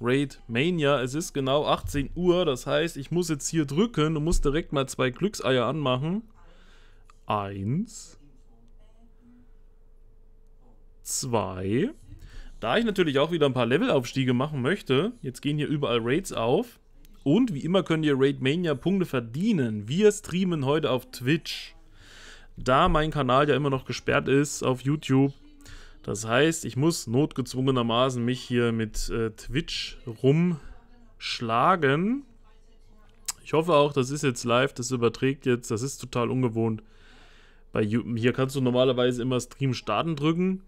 Raid Mania. Es ist genau 18 Uhr, das heißt, ich muss jetzt hier drücken und muss direkt mal zwei Glückseier anmachen. Eins. Zwei. Da ich natürlich auch wieder ein paar Levelaufstiege machen möchte, jetzt gehen hier überall Raids auf. Und wie immer könnt ihr Raid Mania Punkte verdienen. Wir streamen heute auf Twitch. Da mein Kanal ja immer noch gesperrt ist auf YouTube, das heißt, ich muss notgezwungenermaßen mich hier mit äh, Twitch rumschlagen. Ich hoffe auch, das ist jetzt live, das überträgt jetzt, das ist total ungewohnt. Bei, hier kannst du normalerweise immer Stream starten drücken,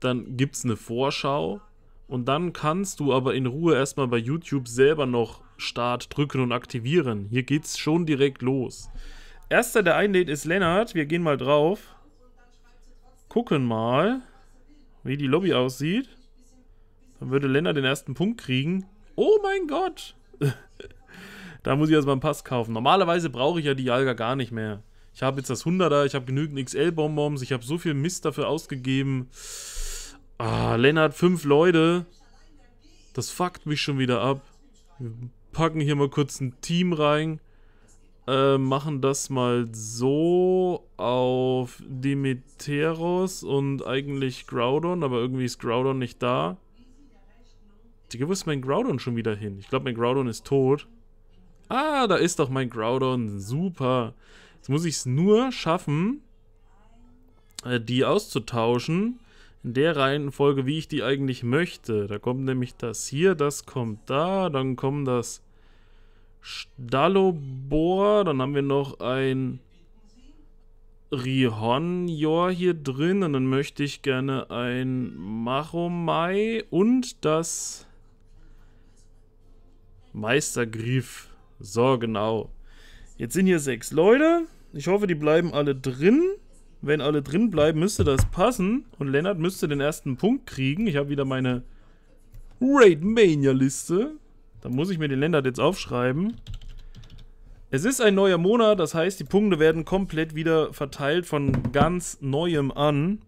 dann gibt es eine Vorschau und dann kannst du aber in Ruhe erstmal bei YouTube selber noch Start drücken und aktivieren. Hier geht es schon direkt los. Erster, der einlädt, ist Lennart. Wir gehen mal drauf. Gucken mal wie die Lobby aussieht, dann würde Lennart den ersten Punkt kriegen. Oh mein Gott! da muss ich erstmal einen Pass kaufen. Normalerweise brauche ich ja die Jalga gar nicht mehr. Ich habe jetzt das 100er, ich habe genügend XL-Bonbons, ich habe so viel Mist dafür ausgegeben. Ah, Lennart, fünf Leute. Das fuckt mich schon wieder ab. Wir packen hier mal kurz ein Team rein. Äh, machen das mal so auf Demeteros und eigentlich Groudon, aber irgendwie ist Groudon nicht da. Digga, wo ist mein Groudon schon wieder hin? Ich glaube, mein Groudon ist tot. Ah, da ist doch mein Groudon. Super. Jetzt muss ich es nur schaffen, äh, die auszutauschen. In der Reihenfolge, wie ich die eigentlich möchte. Da kommt nämlich das hier, das kommt da, dann kommt das Stallobor. Dann haben wir noch ein Rihonjor hier drin. Und dann möchte ich gerne ein Machomai und das Meistergriff. So, genau. Jetzt sind hier sechs Leute. Ich hoffe, die bleiben alle drin. Wenn alle drin bleiben, müsste das passen. Und Lennart müsste den ersten Punkt kriegen. Ich habe wieder meine Raid Mania Liste. Dann muss ich mir den Länder jetzt aufschreiben. Es ist ein neuer Monat, das heißt, die Punkte werden komplett wieder verteilt von ganz neuem an.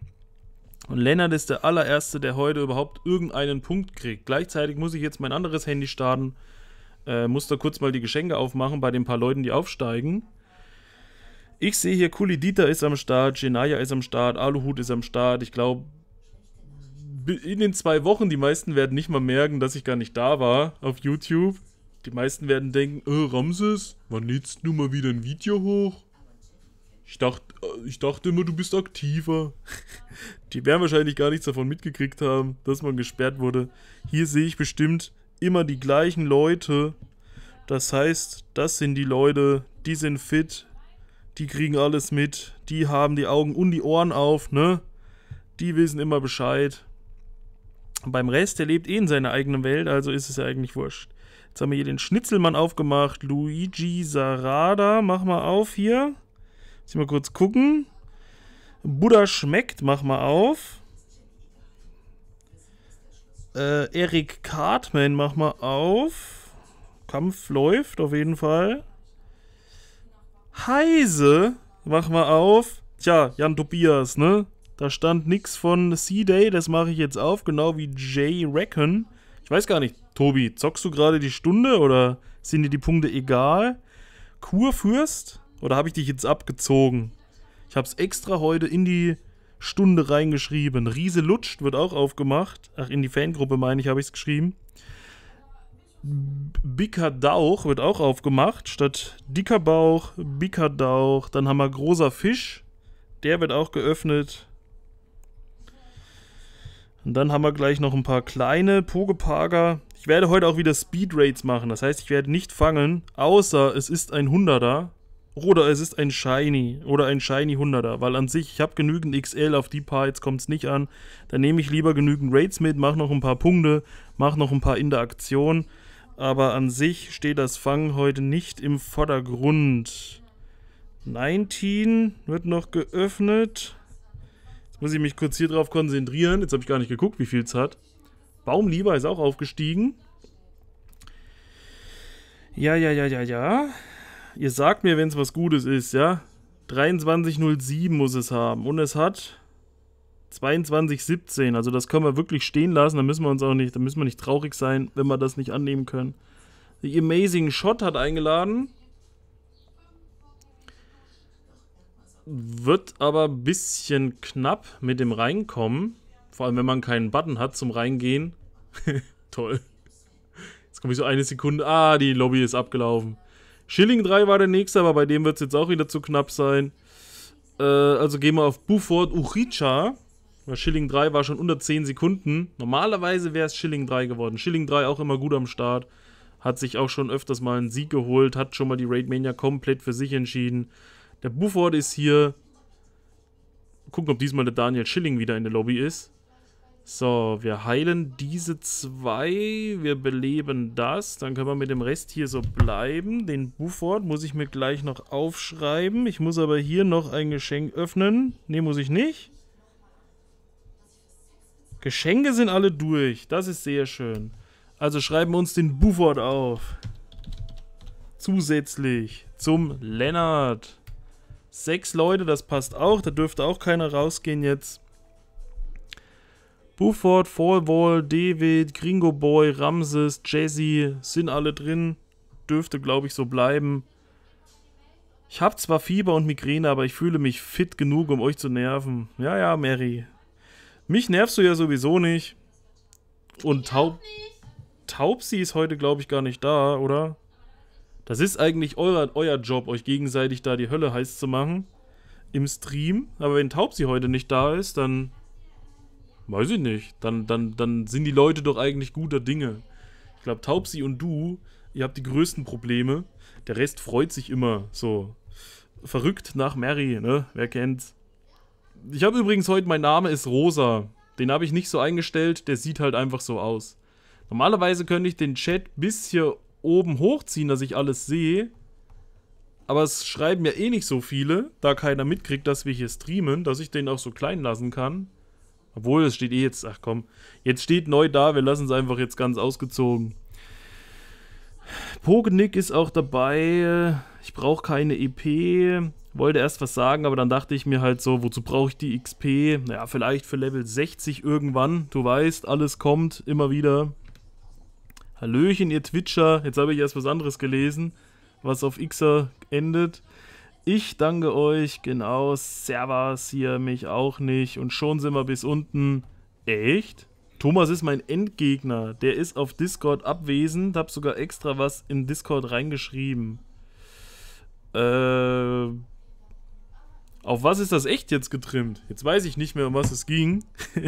Und Lennart ist der allererste, der heute überhaupt irgendeinen Punkt kriegt. Gleichzeitig muss ich jetzt mein anderes Handy starten, äh, muss da kurz mal die Geschenke aufmachen bei den paar Leuten, die aufsteigen. Ich sehe hier, Kulidita ist am Start, Genaya ist am Start, Aluhut ist am Start. Ich glaube, in den zwei Wochen, die meisten werden nicht mal merken, dass ich gar nicht da war auf YouTube. Die meisten werden denken, äh, Ramses, wann lädst du mal wieder ein Video hoch? Ich dachte, äh, ich dachte immer, du bist aktiver. Die werden wahrscheinlich gar nichts davon mitgekriegt haben, dass man gesperrt wurde. Hier sehe ich bestimmt immer die gleichen Leute. Das heißt, das sind die Leute, die sind fit, die kriegen alles mit, die haben die Augen und die Ohren auf, ne? Die wissen immer Bescheid. Beim Rest, der lebt eh in seiner eigenen Welt, also ist es ja eigentlich wurscht. Jetzt haben wir hier den Schnitzelmann aufgemacht. Luigi Sarada, mach mal auf hier. Muss ich mal kurz gucken. Buddha schmeckt, mach mal auf. Äh, Eric Cartman, mach mal auf. Kampf läuft auf jeden Fall. Heise, mach mal auf. Tja, Jan Tobias, ne? Da stand nichts von C-Day, das mache ich jetzt auf, genau wie Jay Reckon. Ich weiß gar nicht, Tobi, zockst du gerade die Stunde oder sind dir die Punkte egal? Kurfürst? Oder habe ich dich jetzt abgezogen? Ich habe es extra heute in die Stunde reingeschrieben. Riese Lutscht wird auch aufgemacht. Ach, in die Fangruppe meine ich, habe ich es geschrieben. Bicker Dauch wird auch aufgemacht. Statt dicker Bauch, Bicker Dauch. Dann haben wir großer Fisch. Der wird auch geöffnet. Und dann haben wir gleich noch ein paar kleine Pogeparker. Ich werde heute auch wieder Speed Raids machen. Das heißt, ich werde nicht fangen, außer es ist ein 100er. Oder es ist ein Shiny. Oder ein Shiny 100er. Weil an sich, ich habe genügend XL. Auf die paar, jetzt kommt es nicht an. Dann nehme ich lieber genügend Raids mit, mache noch ein paar Punkte, mache noch ein paar Interaktionen. Aber an sich steht das Fangen heute nicht im Vordergrund. 19 wird noch geöffnet muss ich mich kurz hier drauf konzentrieren. Jetzt habe ich gar nicht geguckt, wie viel es hat. Baumlieber ist auch aufgestiegen. Ja, ja, ja, ja, ja. Ihr sagt mir, wenn es was Gutes ist, ja? 23,07 muss es haben. Und es hat 22,17. Also das können wir wirklich stehen lassen. Da müssen wir uns auch nicht, da müssen wir nicht traurig sein, wenn wir das nicht annehmen können. The Amazing Shot hat eingeladen. Wird aber ein bisschen knapp mit dem Reinkommen. Vor allem, wenn man keinen Button hat zum Reingehen. Toll. Jetzt komme ich so eine Sekunde. Ah, die Lobby ist abgelaufen. Schilling 3 war der nächste, aber bei dem wird es jetzt auch wieder zu knapp sein. Äh, also gehen wir auf Buford Uricha. Schilling 3 war schon unter 10 Sekunden. Normalerweise wäre es Schilling 3 geworden. Schilling 3 auch immer gut am Start. Hat sich auch schon öfters mal einen Sieg geholt. Hat schon mal die Raid Mania komplett für sich entschieden. Der Bufford ist hier. Gucken, ob diesmal der Daniel Schilling wieder in der Lobby ist. So, wir heilen diese zwei. Wir beleben das. Dann können wir mit dem Rest hier so bleiben. Den Bufford muss ich mir gleich noch aufschreiben. Ich muss aber hier noch ein Geschenk öffnen. Ne, muss ich nicht. Geschenke sind alle durch. Das ist sehr schön. Also schreiben wir uns den Bufford auf. Zusätzlich zum Lennart. Sechs Leute, das passt auch. Da dürfte auch keiner rausgehen jetzt. Buford, Fallwall, David, Gringo Boy, Ramses, Jazzy sind alle drin. Dürfte, glaube ich, so bleiben. Ich habe zwar Fieber und Migräne, aber ich fühle mich fit genug, um euch zu nerven. Ja, ja, Mary. Mich nervst du ja sowieso nicht. Und Taub... Taubsi ist heute, glaube ich, gar nicht da, oder? Das ist eigentlich euer, euer Job, euch gegenseitig da die Hölle heiß zu machen. Im Stream. Aber wenn Taubsi heute nicht da ist, dann. Weiß ich nicht. Dann, dann, dann sind die Leute doch eigentlich guter Dinge. Ich glaube, Taubsi und du, ihr habt die größten Probleme. Der Rest freut sich immer so. Verrückt nach Mary, ne? Wer kennt's? Ich habe übrigens heute, mein Name ist Rosa. Den habe ich nicht so eingestellt, der sieht halt einfach so aus. Normalerweise könnte ich den Chat bis hier oben hochziehen, dass ich alles sehe. Aber es schreiben ja eh nicht so viele, da keiner mitkriegt, dass wir hier streamen, dass ich den auch so klein lassen kann. Obwohl, es steht eh jetzt, ach komm, jetzt steht neu da, wir lassen es einfach jetzt ganz ausgezogen. Pogenick ist auch dabei, ich brauche keine EP, wollte erst was sagen, aber dann dachte ich mir halt so, wozu brauche ich die XP? Naja, vielleicht für Level 60 irgendwann, du weißt, alles kommt immer wieder. Hallöchen, ihr Twitcher. Jetzt habe ich erst was anderes gelesen, was auf Xer endet. Ich danke euch, genau. Servus, hier, mich auch nicht. Und schon sind wir bis unten. Echt? Thomas ist mein Endgegner. Der ist auf Discord abwesend. Hab sogar extra was in Discord reingeschrieben. Äh. Auf was ist das echt jetzt getrimmt? Jetzt weiß ich nicht mehr, um was es ging.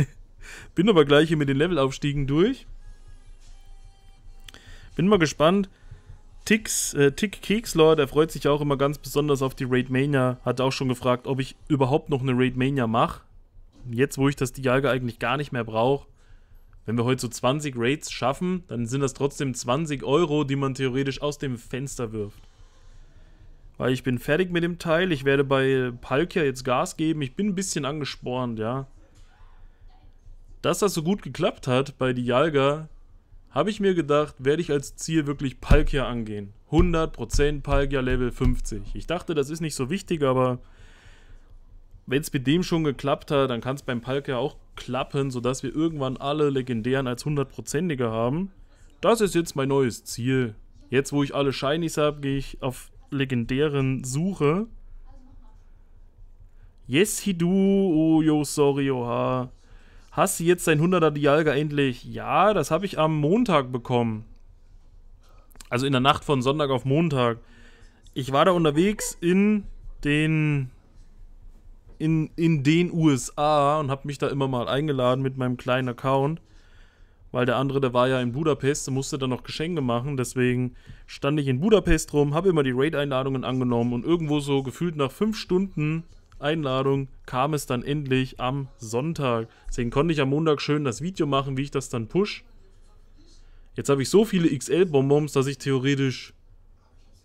Bin aber gleich hier mit den Levelaufstiegen durch. Bin mal gespannt. Tix, äh, Tick Kekslor, der freut sich auch immer ganz besonders auf die Raid Mania. Hat auch schon gefragt, ob ich überhaupt noch eine Raid Mania mache. Jetzt, wo ich das Dialga eigentlich gar nicht mehr brauche. Wenn wir heute so 20 Raids schaffen, dann sind das trotzdem 20 Euro, die man theoretisch aus dem Fenster wirft. Weil ich bin fertig mit dem Teil. Ich werde bei Palkia jetzt Gas geben. Ich bin ein bisschen angespornt, ja. Dass das so gut geklappt hat bei Dialga, habe ich mir gedacht, werde ich als Ziel wirklich Palkia angehen. 100% Palkia Level 50. Ich dachte, das ist nicht so wichtig, aber wenn es mit dem schon geklappt hat, dann kann es beim Palkia auch klappen, sodass wir irgendwann alle Legendären als 100%iger haben. Das ist jetzt mein neues Ziel. Jetzt, wo ich alle Shinies habe, gehe ich auf legendären Suche. Yes, Hidu, oh, yo, sorry, oha. Hast du jetzt dein 100er Dialga endlich? Ja, das habe ich am Montag bekommen. Also in der Nacht von Sonntag auf Montag. Ich war da unterwegs in den in, in den USA und habe mich da immer mal eingeladen mit meinem kleinen Account, weil der andere, der war ja in Budapest und musste dann noch Geschenke machen. Deswegen stand ich in Budapest rum, habe immer die Raid-Einladungen angenommen und irgendwo so gefühlt nach fünf Stunden Einladung kam es dann endlich am Sonntag. Deswegen konnte ich am Montag schön das Video machen, wie ich das dann push. Jetzt habe ich so viele XL-Bonbons, dass ich theoretisch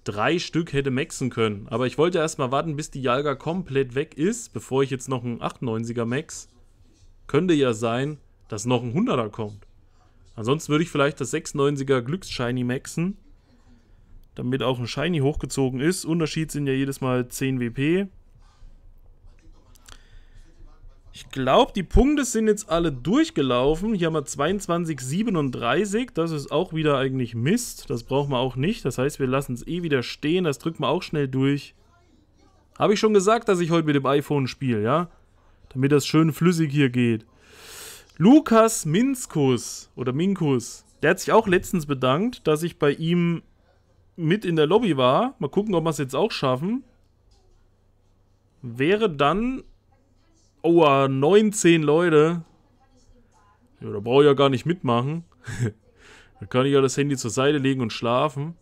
drei Stück hätte maxen können. Aber ich wollte erstmal warten, bis die Jalga komplett weg ist, bevor ich jetzt noch einen 98er max. Könnte ja sein, dass noch ein 100er kommt. Ansonsten würde ich vielleicht das 96er Glücksshiny maxen, damit auch ein Shiny hochgezogen ist. Unterschied sind ja jedes Mal 10 WP. Ich glaube, die Punkte sind jetzt alle durchgelaufen. Hier haben wir 22, 37. Das ist auch wieder eigentlich Mist. Das brauchen wir auch nicht. Das heißt, wir lassen es eh wieder stehen. Das drücken wir auch schnell durch. Habe ich schon gesagt, dass ich heute mit dem iPhone spiele, ja? Damit das schön flüssig hier geht. Lukas Minskus oder Minkus, der hat sich auch letztens bedankt, dass ich bei ihm mit in der Lobby war. Mal gucken, ob wir es jetzt auch schaffen. Wäre dann Aua, 19 Leute. Ja, da brauche ich ja gar nicht mitmachen. da kann ich ja das Handy zur Seite legen und schlafen.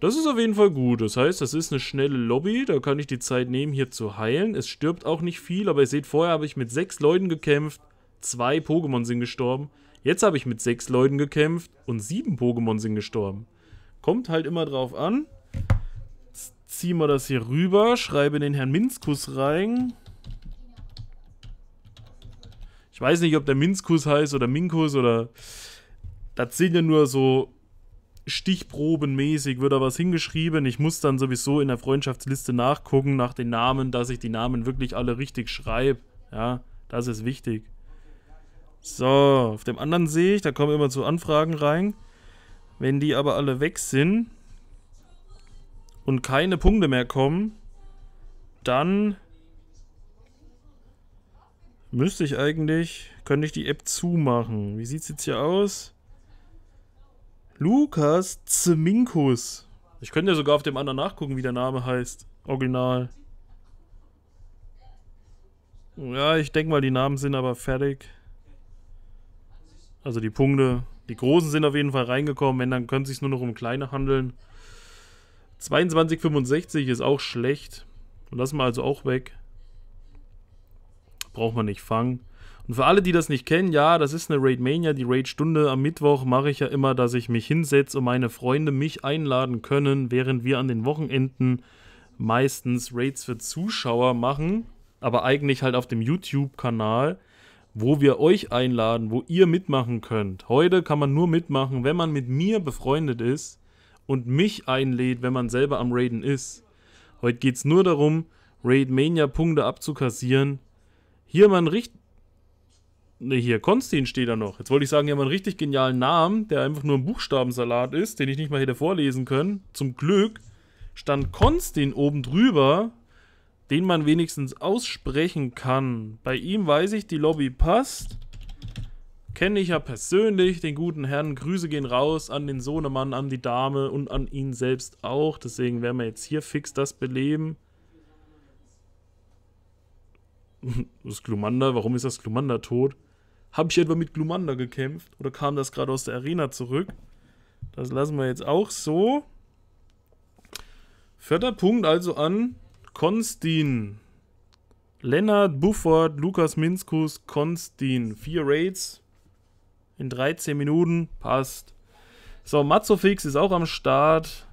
Das ist auf jeden Fall gut. Das heißt, das ist eine schnelle Lobby. Da kann ich die Zeit nehmen, hier zu heilen. Es stirbt auch nicht viel, aber ihr seht, vorher habe ich mit sechs Leuten gekämpft. Zwei Pokémon sind gestorben. Jetzt habe ich mit sechs Leuten gekämpft und sieben Pokémon sind gestorben. Kommt halt immer drauf an. Jetzt ziehen wir das hier rüber, schreibe den Herrn Minskus rein. Ich weiß nicht, ob der Minskus heißt oder Minkus oder. Das sind ja nur so stichprobenmäßig, wird da was hingeschrieben. Ich muss dann sowieso in der Freundschaftsliste nachgucken nach den Namen, dass ich die Namen wirklich alle richtig schreibe. Ja, das ist wichtig. So, auf dem anderen sehe ich, da kommen immer zu Anfragen rein. Wenn die aber alle weg sind und keine Punkte mehr kommen, dann Müsste ich eigentlich. Könnte ich die App zumachen. Wie sieht's jetzt hier aus? Lukas Zminkus. Ich könnte ja sogar auf dem anderen nachgucken, wie der Name heißt. Original. Ja, ich denke mal, die Namen sind aber fertig. Also die Punkte. Die großen sind auf jeden Fall reingekommen. Wenn, dann können es sich nur noch um kleine handeln. 22,65 ist auch schlecht. Lassen wir also auch weg braucht man nicht fangen. Und für alle, die das nicht kennen, ja, das ist eine Raid Mania. Die Raid-Stunde am Mittwoch mache ich ja immer, dass ich mich hinsetze und meine Freunde mich einladen können, während wir an den Wochenenden meistens Raids für Zuschauer machen, aber eigentlich halt auf dem YouTube-Kanal, wo wir euch einladen, wo ihr mitmachen könnt. Heute kann man nur mitmachen, wenn man mit mir befreundet ist und mich einlädt, wenn man selber am Raiden ist. Heute geht es nur darum, Raid Mania Punkte abzukassieren hier mal einen richtig. Ne, hier, Konstin steht da noch. Jetzt wollte ich sagen, hier haben wir einen richtig genialen Namen, der einfach nur ein Buchstabensalat ist, den ich nicht mal hätte vorlesen können. Zum Glück stand Konstin oben drüber, den man wenigstens aussprechen kann. Bei ihm weiß ich, die Lobby passt. Kenne ich ja persönlich den guten Herrn. Grüße gehen raus an den Sohnemann, an die Dame und an ihn selbst auch. Deswegen werden wir jetzt hier fix das beleben das Glumanda, warum ist das Glumanda tot? Habe ich etwa mit Glumanda gekämpft? Oder kam das gerade aus der Arena zurück? Das lassen wir jetzt auch so. Vierter Punkt also an Konstin. Lennart, Bufford, Lukas Minskus, Konstin. Vier Raids in 13 Minuten. Passt. So, Mazofix ist auch am Start.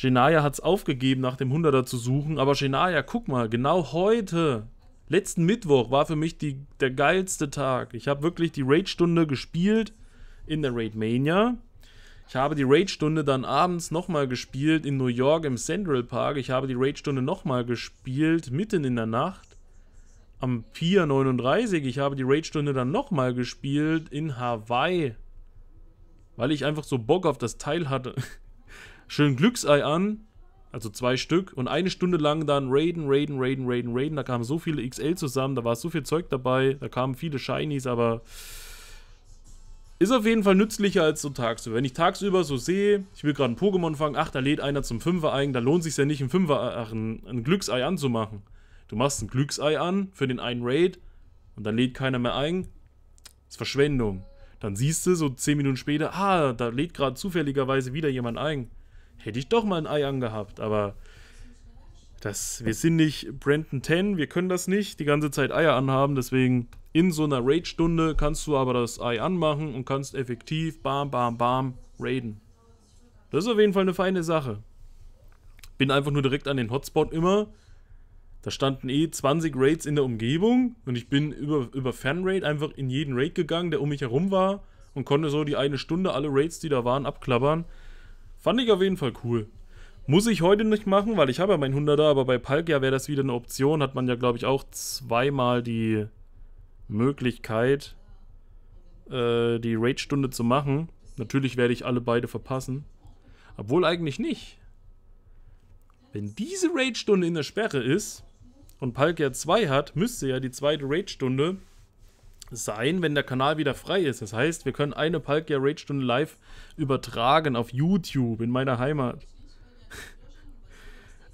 Genaya hat es aufgegeben, nach dem 100er zu suchen. Aber Genaya, guck mal, genau heute letzten Mittwoch war für mich die, der geilste Tag. Ich habe wirklich die Raid-Stunde gespielt in der Raid Mania. Ich habe die Raid-Stunde dann abends nochmal gespielt in New York im Central Park. Ich habe die Raid-Stunde nochmal gespielt mitten in der Nacht am Pier 39. Ich habe die Raid-Stunde dann nochmal gespielt in Hawaii, weil ich einfach so Bock auf das Teil hatte. Schön Glücksei an, also zwei Stück und eine Stunde lang dann raiden, raiden, raiden, raiden, raiden. Da kamen so viele XL zusammen, da war so viel Zeug dabei, da kamen viele Shinies, aber ist auf jeden Fall nützlicher als so tagsüber. Wenn ich tagsüber so sehe, ich will gerade ein Pokémon fangen, ach, da lädt einer zum Fünfer ein, da lohnt sich ja nicht, ein Fünfer, ach, ein, ein Glücksei anzumachen. Du machst ein Glücksei an für den einen Raid und dann lädt keiner mehr ein. Das ist Verschwendung. Dann siehst du so 10 Minuten später, ah, da lädt gerade zufälligerweise wieder jemand ein hätte ich doch mal ein Ei angehabt, aber das, wir sind nicht Brandon 10, wir können das nicht die ganze Zeit Eier anhaben, deswegen in so einer Raid-Stunde kannst du aber das Ei anmachen und kannst effektiv bam, bam, bam raiden. Das ist auf jeden Fall eine feine Sache. Bin einfach nur direkt an den Hotspot immer. Da standen eh 20 Raids in der Umgebung und ich bin über, über fan einfach in jeden Raid gegangen, der um mich herum war und konnte so die eine Stunde alle Raids, die da waren, abklappern. Fand ich auf jeden Fall cool. Muss ich heute nicht machen, weil ich habe ja mein 100er, aber bei Palkia wäre das wieder eine Option. Hat man ja, glaube ich, auch zweimal die Möglichkeit, äh, die rage stunde zu machen. Natürlich werde ich alle beide verpassen. Obwohl eigentlich nicht. Wenn diese rage stunde in der Sperre ist und Palkia 2 hat, müsste ja die zweite rage stunde sein, wenn der Kanal wieder frei ist. Das heißt, wir können eine Palkia Rage Stunde live übertragen auf YouTube in meiner Heimat.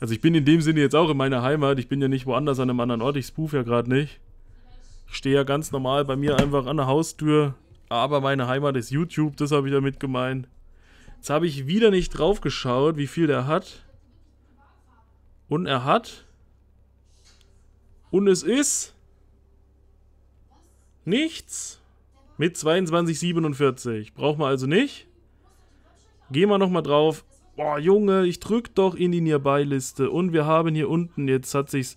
Also ich bin in dem Sinne jetzt auch in meiner Heimat. Ich bin ja nicht woanders an einem anderen Ort. Ich spoof ja gerade nicht. Ich stehe ja ganz normal bei mir einfach an der Haustür. Aber meine Heimat ist YouTube. Das habe ich damit gemeint. Jetzt habe ich wieder nicht drauf geschaut, wie viel der hat. Und er hat. Und es ist... Nichts. Mit 22,47. Brauchen wir also nicht. Gehen wir nochmal drauf. Boah, Junge, ich drück doch in die Nearby-Liste. Und wir haben hier unten, jetzt hat sich's...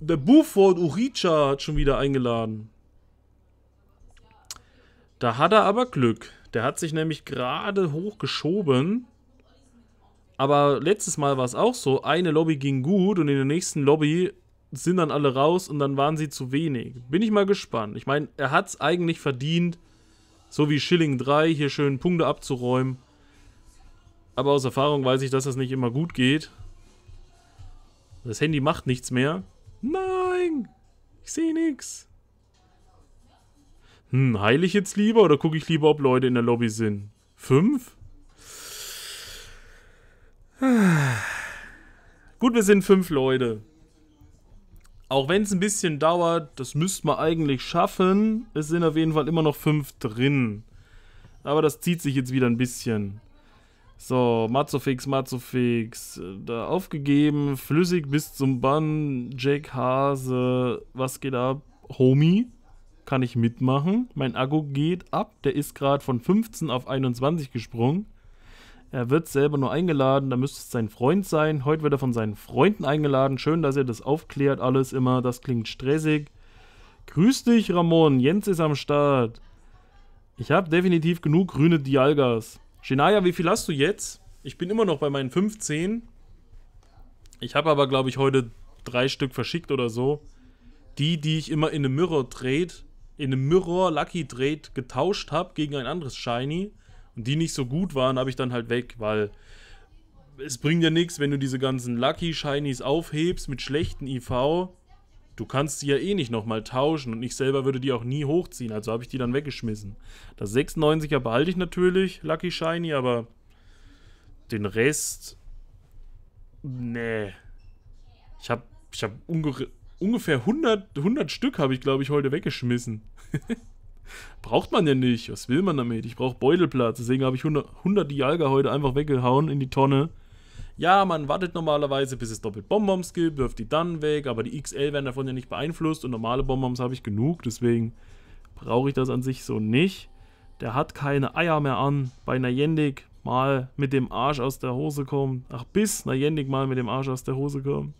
Der Buford Uricha hat schon wieder eingeladen. Da hat er aber Glück. Der hat sich nämlich gerade hochgeschoben. Aber letztes Mal war es auch so. Eine Lobby ging gut und in der nächsten Lobby sind dann alle raus und dann waren sie zu wenig. Bin ich mal gespannt. Ich meine, er hat es eigentlich verdient, so wie Schilling 3 hier schön Punkte abzuräumen. Aber aus Erfahrung weiß ich, dass das nicht immer gut geht. Das Handy macht nichts mehr. Nein! Ich sehe nichts. Hm, heile ich jetzt lieber oder gucke ich lieber, ob Leute in der Lobby sind? Fünf? Gut, wir sind fünf Leute. Auch wenn es ein bisschen dauert, das müsste man eigentlich schaffen. Es sind auf jeden Fall immer noch fünf drin. Aber das zieht sich jetzt wieder ein bisschen. So, Mazofix, Mazofix, äh, da aufgegeben, flüssig bis zum Bann, Jack Hase, was geht ab? Homie, kann ich mitmachen? Mein Akku geht ab, der ist gerade von 15 auf 21 gesprungen. Er wird selber nur eingeladen, da müsste es sein Freund sein. Heute wird er von seinen Freunden eingeladen. Schön, dass ihr das aufklärt, alles immer. Das klingt stressig. Grüß dich, Ramon. Jens ist am Start. Ich habe definitiv genug grüne Dialgas. Shinaya, wie viel hast du jetzt? Ich bin immer noch bei meinen 15. Ich habe aber, glaube ich, heute drei Stück verschickt oder so. Die, die ich immer in einem Mirror Trade, in einem Mirror Lucky Trade getauscht habe gegen ein anderes Shiny und die nicht so gut waren, habe ich dann halt weg, weil es bringt ja nichts, wenn du diese ganzen Lucky Shinies aufhebst mit schlechten IV. Du kannst sie ja eh nicht nochmal tauschen und ich selber würde die auch nie hochziehen, also habe ich die dann weggeschmissen. Das 96er behalte ich natürlich, Lucky Shiny, aber den Rest. Nee. Ich habe ich hab ungefähr 100, 100 Stück, habe ich glaube ich heute weggeschmissen. Braucht man ja nicht. Was will man damit? Ich brauche Beutelplatz. Deswegen habe ich 100, 100 Dialga heute einfach weggehauen in die Tonne. Ja, man wartet normalerweise, bis es doppelt Bonbons gibt, wirft die dann weg, aber die XL werden davon ja nicht beeinflusst und normale Bonbons habe ich genug, deswegen brauche ich das an sich so nicht. Der hat keine Eier mehr an. Bei Nayendik mal mit dem Arsch aus der Hose kommt. Ach, bis Nayendik mal mit dem Arsch aus der Hose kommt.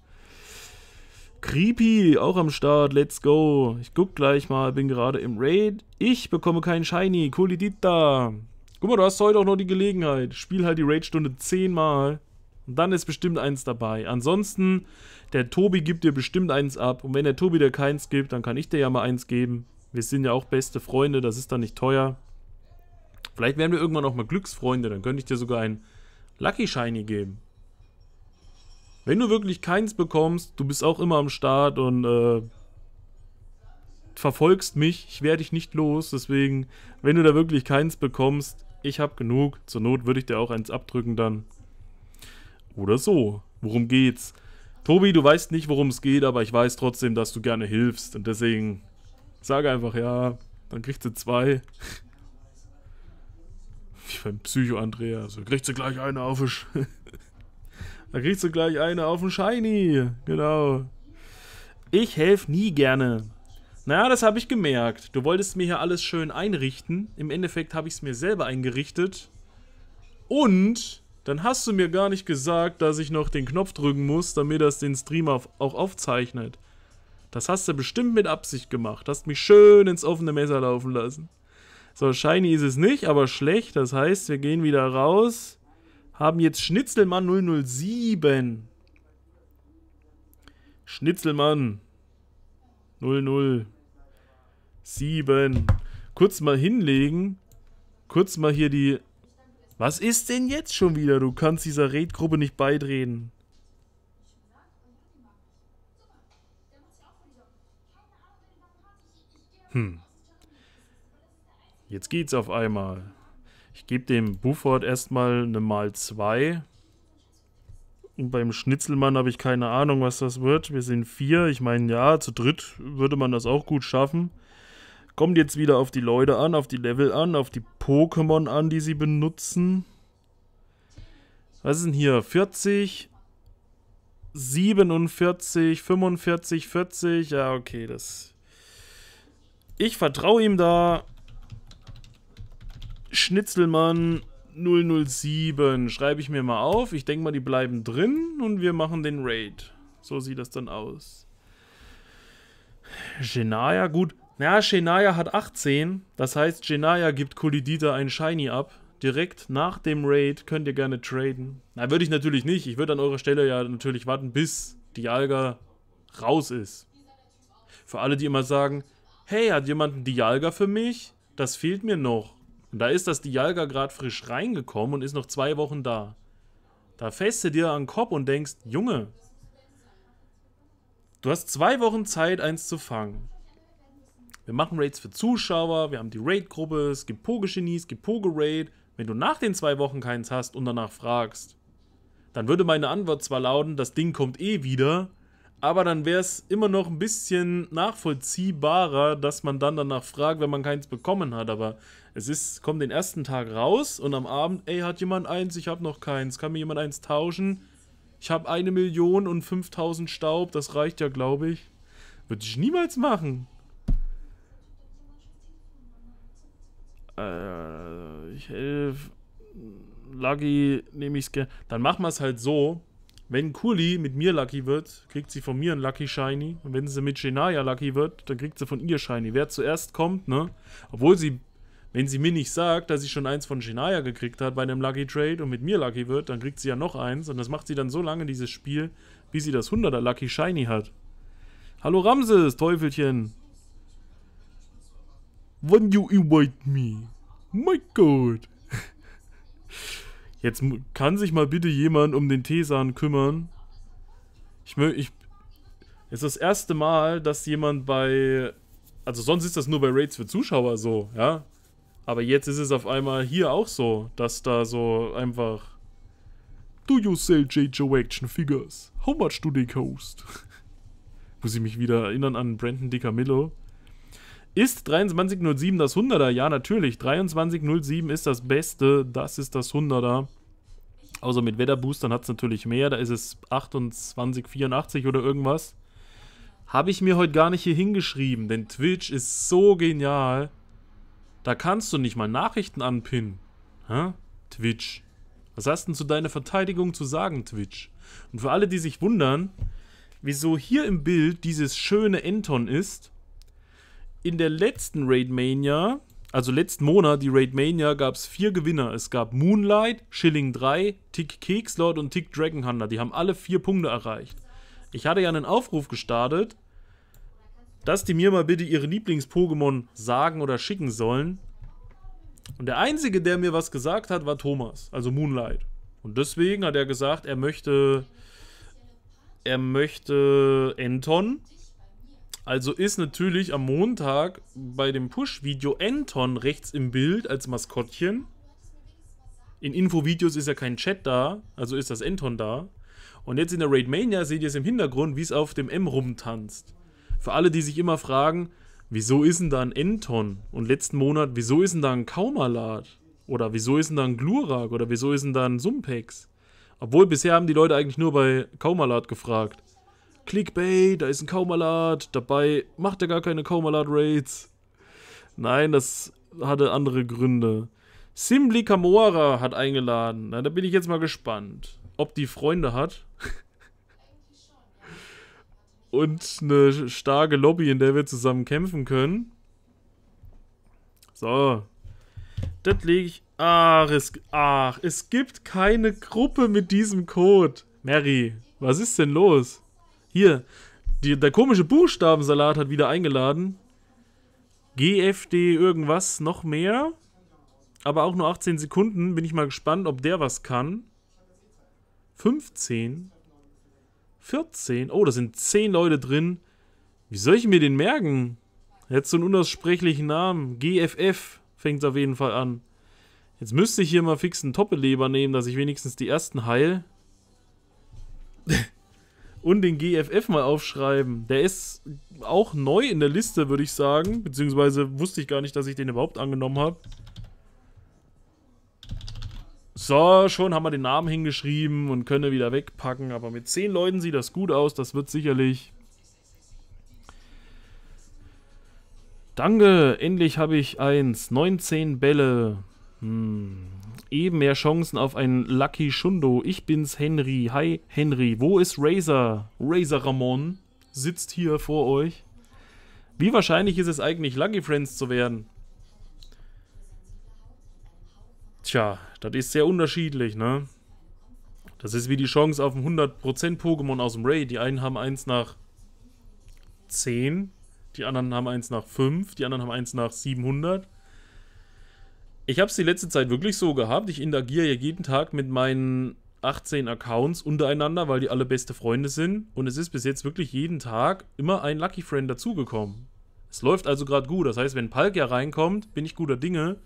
Creepy, auch am Start, let's go. Ich guck gleich mal, bin gerade im Raid. Ich bekomme keinen Shiny, Kulidita. Guck mal, du hast heute auch noch die Gelegenheit. Spiel halt die Raid-Stunde zehnmal. Und dann ist bestimmt eins dabei. Ansonsten, der Tobi gibt dir bestimmt eins ab. Und wenn der Tobi dir keins gibt, dann kann ich dir ja mal eins geben. Wir sind ja auch beste Freunde, das ist dann nicht teuer. Vielleicht werden wir irgendwann auch mal Glücksfreunde, dann könnte ich dir sogar einen Lucky Shiny geben. Wenn du wirklich keins bekommst, du bist auch immer am Start und äh, verfolgst mich, ich werde dich nicht los. Deswegen, wenn du da wirklich keins bekommst, ich habe genug. Zur Not würde ich dir auch eins abdrücken dann. Oder so. Worum geht's? Tobi, du weißt nicht, worum es geht, aber ich weiß trotzdem, dass du gerne hilfst. Und deswegen sage einfach ja, dann kriegst du zwei. Wie beim Psycho-Andrea. So, also kriegst du gleich eine auf. Da kriegst du gleich eine auf den Shiny. Genau. Ich helfe nie gerne. Naja, das habe ich gemerkt. Du wolltest mir hier alles schön einrichten. Im Endeffekt habe ich es mir selber eingerichtet. Und dann hast du mir gar nicht gesagt, dass ich noch den Knopf drücken muss, damit das den Stream auf, auch aufzeichnet. Das hast du bestimmt mit Absicht gemacht. Hast mich schön ins offene Messer laufen lassen. So, shiny ist es nicht, aber schlecht. Das heißt, wir gehen wieder raus haben jetzt Schnitzelmann 007. Schnitzelmann 007. Kurz mal hinlegen. Kurz mal hier die... Was ist denn jetzt schon wieder? Du kannst dieser Raid-Gruppe nicht beitreten. Hm. Jetzt geht's auf einmal. Ich gebe dem Buford erstmal eine mal 2. Und beim Schnitzelmann habe ich keine Ahnung, was das wird. Wir sind vier. Ich meine, ja, zu dritt würde man das auch gut schaffen. Kommt jetzt wieder auf die Leute an, auf die Level an, auf die Pokémon an, die sie benutzen. Was ist denn hier? 40, 47, 45, 40. Ja, okay, das... Ich vertraue ihm da. Schnitzelmann 007. Schreibe ich mir mal auf. Ich denke mal, die bleiben drin und wir machen den Raid. So sieht das dann aus. Genaya, gut. Na, Genaya hat 18. Das heißt, Genaya gibt Kolidita ein Shiny ab. Direkt nach dem Raid könnt ihr gerne traden. Na, würde ich natürlich nicht. Ich würde an eurer Stelle ja natürlich warten, bis die Alga raus ist. Für alle, die immer sagen, hey, hat jemand einen Dialga für mich? Das fehlt mir noch. Und da ist das Dialga gerade frisch reingekommen und ist noch zwei Wochen da. Da fällst du dir an den Kopf und denkst, Junge, du hast zwei Wochen Zeit, eins zu fangen. Wir machen Raids für Zuschauer, wir haben die Raid-Gruppe, es gibt Pogegenies, es gibt Poge-Raid. Wenn du nach den zwei Wochen keins hast und danach fragst, dann würde meine Antwort zwar lauten, das Ding kommt eh wieder, aber dann wäre es immer noch ein bisschen nachvollziehbarer, dass man dann danach fragt, wenn man keins bekommen hat. Aber es ist, kommt den ersten Tag raus und am Abend, ey, hat jemand eins? Ich habe noch keins. Kann mir jemand eins tauschen? Ich habe eine Million und 5000 Staub. Das reicht ja, glaube ich. Würde ich niemals machen. Äh, ich helfe. Laggy nehme ich es gerne. Dann machen wir es halt so, wenn Kuli mit mir lucky wird, kriegt sie von mir einen Lucky Shiny. Und wenn sie mit Shania lucky wird, dann kriegt sie von ihr Shiny. Wer zuerst kommt, ne? Obwohl sie, wenn sie mir nicht sagt, dass sie schon eins von Shania gekriegt hat bei einem Lucky Trade und mit mir lucky wird, dann kriegt sie ja noch eins. Und das macht sie dann so lange, dieses Spiel, bis sie das 100er Lucky Shiny hat. Hallo Ramses, Teufelchen. When you invite me. My God. Jetzt kann sich mal bitte jemand um den Tesan kümmern. Ich möchte. Ich, es ist das erste Mal, dass jemand bei. Also, sonst ist das nur bei Raids für Zuschauer so, ja? Aber jetzt ist es auf einmal hier auch so, dass da so einfach. Do you sell JJO Action Figures? How much do they cost? Muss ich mich wieder erinnern an Brandon DiCamillo. Ist 2307 das 100er? Ja, natürlich. 2307 ist das Beste. Das ist das 100er. Außer also mit Wetterboostern hat es natürlich mehr. Da ist es 2884 oder irgendwas. Habe ich mir heute gar nicht hier hingeschrieben, denn Twitch ist so genial. Da kannst du nicht mal Nachrichten anpinnen. Hä? Twitch. Was hast du denn zu deiner Verteidigung zu sagen, Twitch? Und für alle, die sich wundern, wieso hier im Bild dieses schöne Enton ist, in der letzten Raid Mania, also letzten Monat, die Raidmania, gab es vier Gewinner. Es gab Moonlight, Schilling 3, Tick Kekslord und Tick Dragonhunter. Die haben alle vier Punkte erreicht. Ich hatte ja einen Aufruf gestartet, dass die mir mal bitte ihre Lieblings-Pokémon sagen oder schicken sollen. Und der Einzige, der mir was gesagt hat, war Thomas, also Moonlight. Und deswegen hat er gesagt, er möchte, er möchte Anton also ist natürlich am Montag bei dem Push-Video Anton rechts im Bild als Maskottchen. In Infovideos ist ja kein Chat da, also ist das Anton da. Und jetzt in der Raidmania seht ihr es im Hintergrund, wie es auf dem M rumtanzt. Für alle, die sich immer fragen, wieso ist denn da ein Anton? Und letzten Monat, wieso ist denn da ein Kaumalat? Oder wieso ist denn da ein Glurak? Oder wieso ist denn da ein Sumpex? Obwohl bisher haben die Leute eigentlich nur bei Kaumalat gefragt. Clickbait, da ist ein Kaumalat, dabei macht er gar keine Kaumalat-Raids. Nein, das hatte andere Gründe. Simli Kamora hat eingeladen. Na, da bin ich jetzt mal gespannt, ob die Freunde hat. Und eine starke Lobby, in der wir zusammen kämpfen können. So. Das lege ich. Ach es, ach, es gibt keine Gruppe mit diesem Code. Mary, was ist denn los? Hier, die, der komische Buchstabensalat hat wieder eingeladen. GFD irgendwas, noch mehr. Aber auch nur 18 Sekunden. Bin ich mal gespannt, ob der was kann. 15. 14. Oh, da sind 10 Leute drin. Wie soll ich mir den merken? Jetzt so einen unaussprechlichen Namen. GFF fängt es auf jeden Fall an. Jetzt müsste ich hier mal fix einen Toppeleber nehmen, dass ich wenigstens die ersten heil. und den GFF mal aufschreiben. Der ist auch neu in der Liste, würde ich sagen. Beziehungsweise wusste ich gar nicht, dass ich den überhaupt angenommen habe. So, schon haben wir den Namen hingeschrieben und können wieder wegpacken. Aber mit 10 Leuten sieht das gut aus. Das wird sicherlich... Danke, endlich habe ich eins. 19 Bälle. Hm, eben eh mehr Chancen auf einen Lucky Shundo. Ich bin's, Henry. Hi, Henry. Wo ist Razor? Razor Ramon sitzt hier vor euch. Wie wahrscheinlich ist es eigentlich, Lucky Friends zu werden? Tja, das ist sehr unterschiedlich, ne? Das ist wie die Chance auf ein 100% Pokémon aus dem Raid. Die einen haben eins nach 10, die anderen haben eins nach 5, die anderen haben eins nach 700 ich habe es die letzte Zeit wirklich so gehabt. Ich interagiere ja jeden Tag mit meinen 18 Accounts untereinander, weil die alle beste Freunde sind. Und es ist bis jetzt wirklich jeden Tag immer ein Lucky Friend dazugekommen. Es läuft also gerade gut. Das heißt, wenn Palk ja reinkommt, bin ich guter Dinge.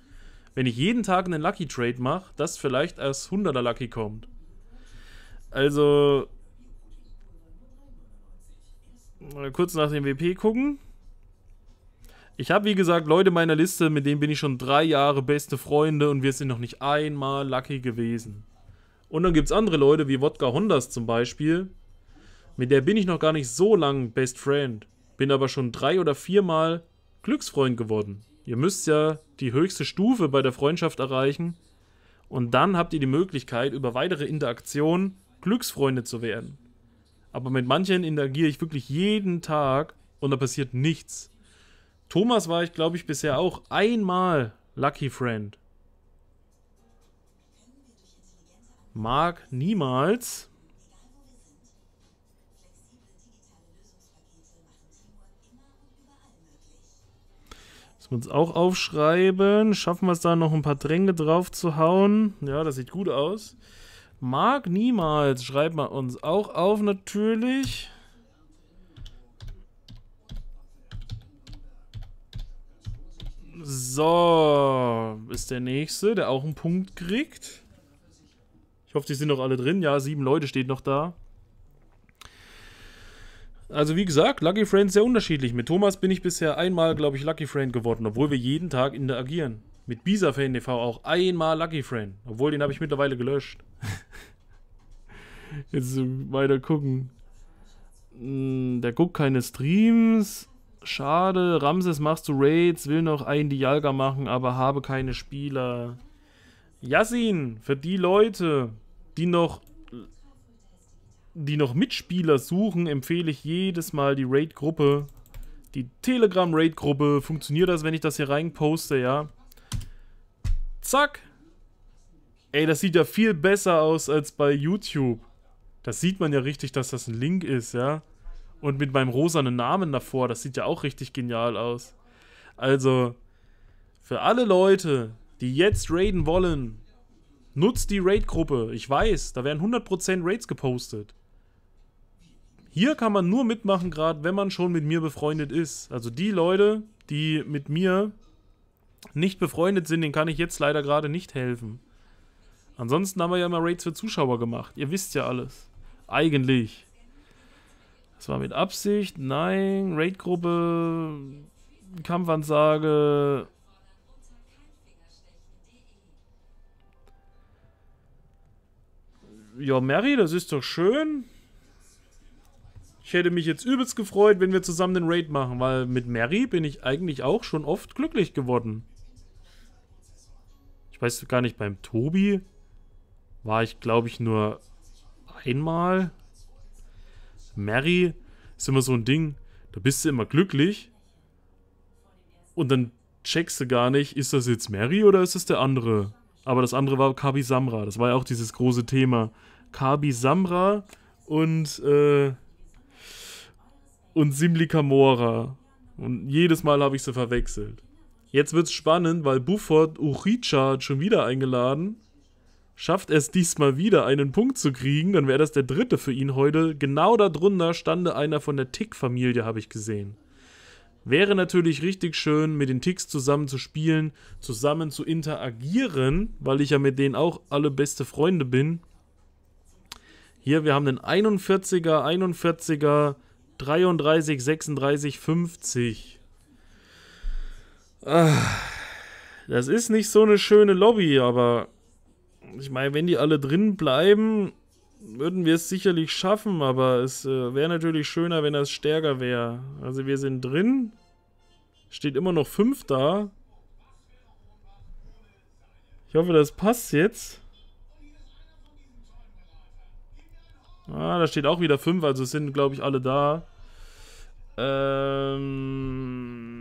Wenn ich jeden Tag einen Lucky Trade mache, dass vielleicht als 100er Lucky kommt. Also. Mal Kurz nach dem WP gucken. Ich habe, wie gesagt, Leute meiner Liste, mit denen bin ich schon drei Jahre beste Freunde und wir sind noch nicht einmal lucky gewesen. Und dann gibt es andere Leute, wie Wodka Hondas zum Beispiel. Mit der bin ich noch gar nicht so lang Best Friend. Bin aber schon drei oder viermal Glücksfreund geworden. Ihr müsst ja die höchste Stufe bei der Freundschaft erreichen. Und dann habt ihr die Möglichkeit, über weitere Interaktionen Glücksfreunde zu werden. Aber mit manchen interagiere ich wirklich jeden Tag und da passiert nichts. Thomas war ich, glaube ich, bisher auch einmal Lucky Friend. Mark niemals. Müssen wir uns auch aufschreiben. Schaffen wir es da noch ein paar Dränge drauf zu hauen? Ja, das sieht gut aus. Mark niemals schreiben wir uns auch auf natürlich. So, ist der nächste, der auch einen Punkt kriegt. Ich hoffe, die sind noch alle drin. Ja, sieben Leute steht noch da. Also wie gesagt, Lucky Friend sehr unterschiedlich. Mit Thomas bin ich bisher einmal, glaube ich, Lucky Friend geworden, obwohl wir jeden Tag interagieren. Mit Bisa Fan TV auch einmal Lucky Friend, obwohl den habe ich mittlerweile gelöscht. Jetzt äh, weiter gucken. Hm, der guckt keine Streams. Schade, Ramses machst du Raids, will noch einen Dialga machen, aber habe keine Spieler. Yassin, für die Leute, die noch die noch Mitspieler suchen, empfehle ich jedes Mal die Raid-Gruppe. Die Telegram-Raid-Gruppe. Funktioniert das, wenn ich das hier rein poste, ja? Zack! Ey, das sieht ja viel besser aus als bei YouTube. Das sieht man ja richtig, dass das ein Link ist, ja? Und mit meinem rosanen Namen davor, das sieht ja auch richtig genial aus. Also, für alle Leute, die jetzt raiden wollen, nutzt die Raid-Gruppe. Ich weiß, da werden 100% Raids gepostet. Hier kann man nur mitmachen, gerade wenn man schon mit mir befreundet ist. Also die Leute, die mit mir nicht befreundet sind, denen kann ich jetzt leider gerade nicht helfen. Ansonsten haben wir ja immer Raids für Zuschauer gemacht. Ihr wisst ja alles. Eigentlich. Das war mit Absicht. Nein. Raid-Gruppe. Kampfansage. Ja, Mary, das ist doch schön. Ich hätte mich jetzt übelst gefreut, wenn wir zusammen den Raid machen, weil mit Mary bin ich eigentlich auch schon oft glücklich geworden. Ich weiß gar nicht, beim Tobi war ich, glaube ich, nur einmal. Mary ist immer so ein Ding, da bist du immer glücklich und dann checkst du gar nicht, ist das jetzt Mary oder ist das der andere? Aber das andere war Kabi Samra, das war ja auch dieses große Thema. Kabi Samra und, äh, und Simli Kamora. Und jedes Mal habe ich sie verwechselt. Jetzt wird es spannend, weil Bufford Uricha hat schon wieder eingeladen Schafft er es diesmal wieder einen Punkt zu kriegen, dann wäre das der dritte für ihn heute. Genau darunter stande einer von der Tick-Familie, habe ich gesehen. Wäre natürlich richtig schön, mit den Ticks zusammen zu spielen, zusammen zu interagieren, weil ich ja mit denen auch alle beste Freunde bin. Hier, wir haben den 41er, 41er, 33, 36, 50. Das ist nicht so eine schöne Lobby, aber ich meine, wenn die alle drin bleiben, würden wir es sicherlich schaffen, aber es äh, wäre natürlich schöner, wenn das stärker wäre. Also wir sind drin. Steht immer noch 5 da. Ich hoffe, das passt jetzt. Ah, da steht auch wieder 5, also sind, glaube ich, alle da. Ähm...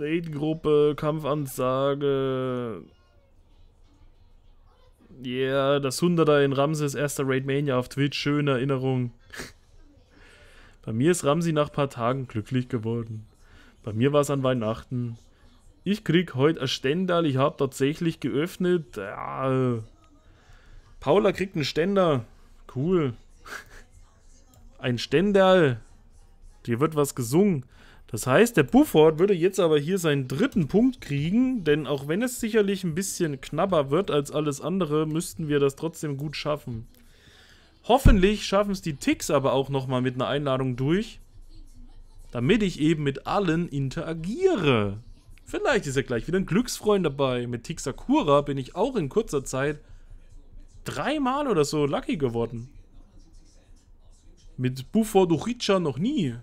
Raid-Gruppe, Kampfansage. Ja, yeah, das 100er in Ramses, erster Raid Mania auf Twitch, schöne Erinnerung. Bei mir ist Ramsi nach ein paar Tagen glücklich geworden. Bei mir war es an Weihnachten. Ich krieg heute ein Ständer, ich hab tatsächlich geöffnet. Ja, Paula kriegt einen Ständer. Cool. Ein Ständer. Dir wird was gesungen. Das heißt, der Bufford würde jetzt aber hier seinen dritten Punkt kriegen, denn auch wenn es sicherlich ein bisschen knapper wird als alles andere, müssten wir das trotzdem gut schaffen. Hoffentlich schaffen es die Ticks aber auch nochmal mit einer Einladung durch, damit ich eben mit allen interagiere. Vielleicht ist ja gleich wieder ein Glücksfreund dabei. Mit Tixakura bin ich auch in kurzer Zeit dreimal oder so lucky geworden. Mit Bufford Uchicha noch nie.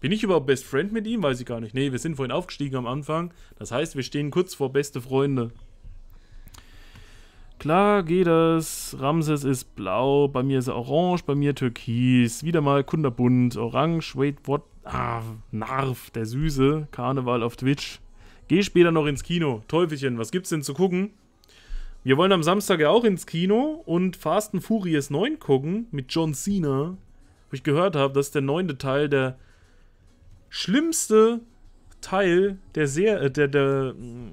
Bin ich überhaupt Best Friend mit ihm? Weiß ich gar nicht. Nee, wir sind vorhin aufgestiegen am Anfang. Das heißt, wir stehen kurz vor beste Freunde. Klar geht das. Ramses ist blau, bei mir ist er orange, bei mir türkis. Wieder mal kunderbunt, orange, wait, what? Ah, Narf. der Süße. Karneval auf Twitch. Geh später noch ins Kino. Teufelchen, was gibt's denn zu gucken? Wir wollen am Samstag ja auch ins Kino und Fast and Furious 9 gucken mit John Cena. Wo ich gehört habe, das ist der neunte Teil der schlimmste Teil der, Ser äh, der, der, mm,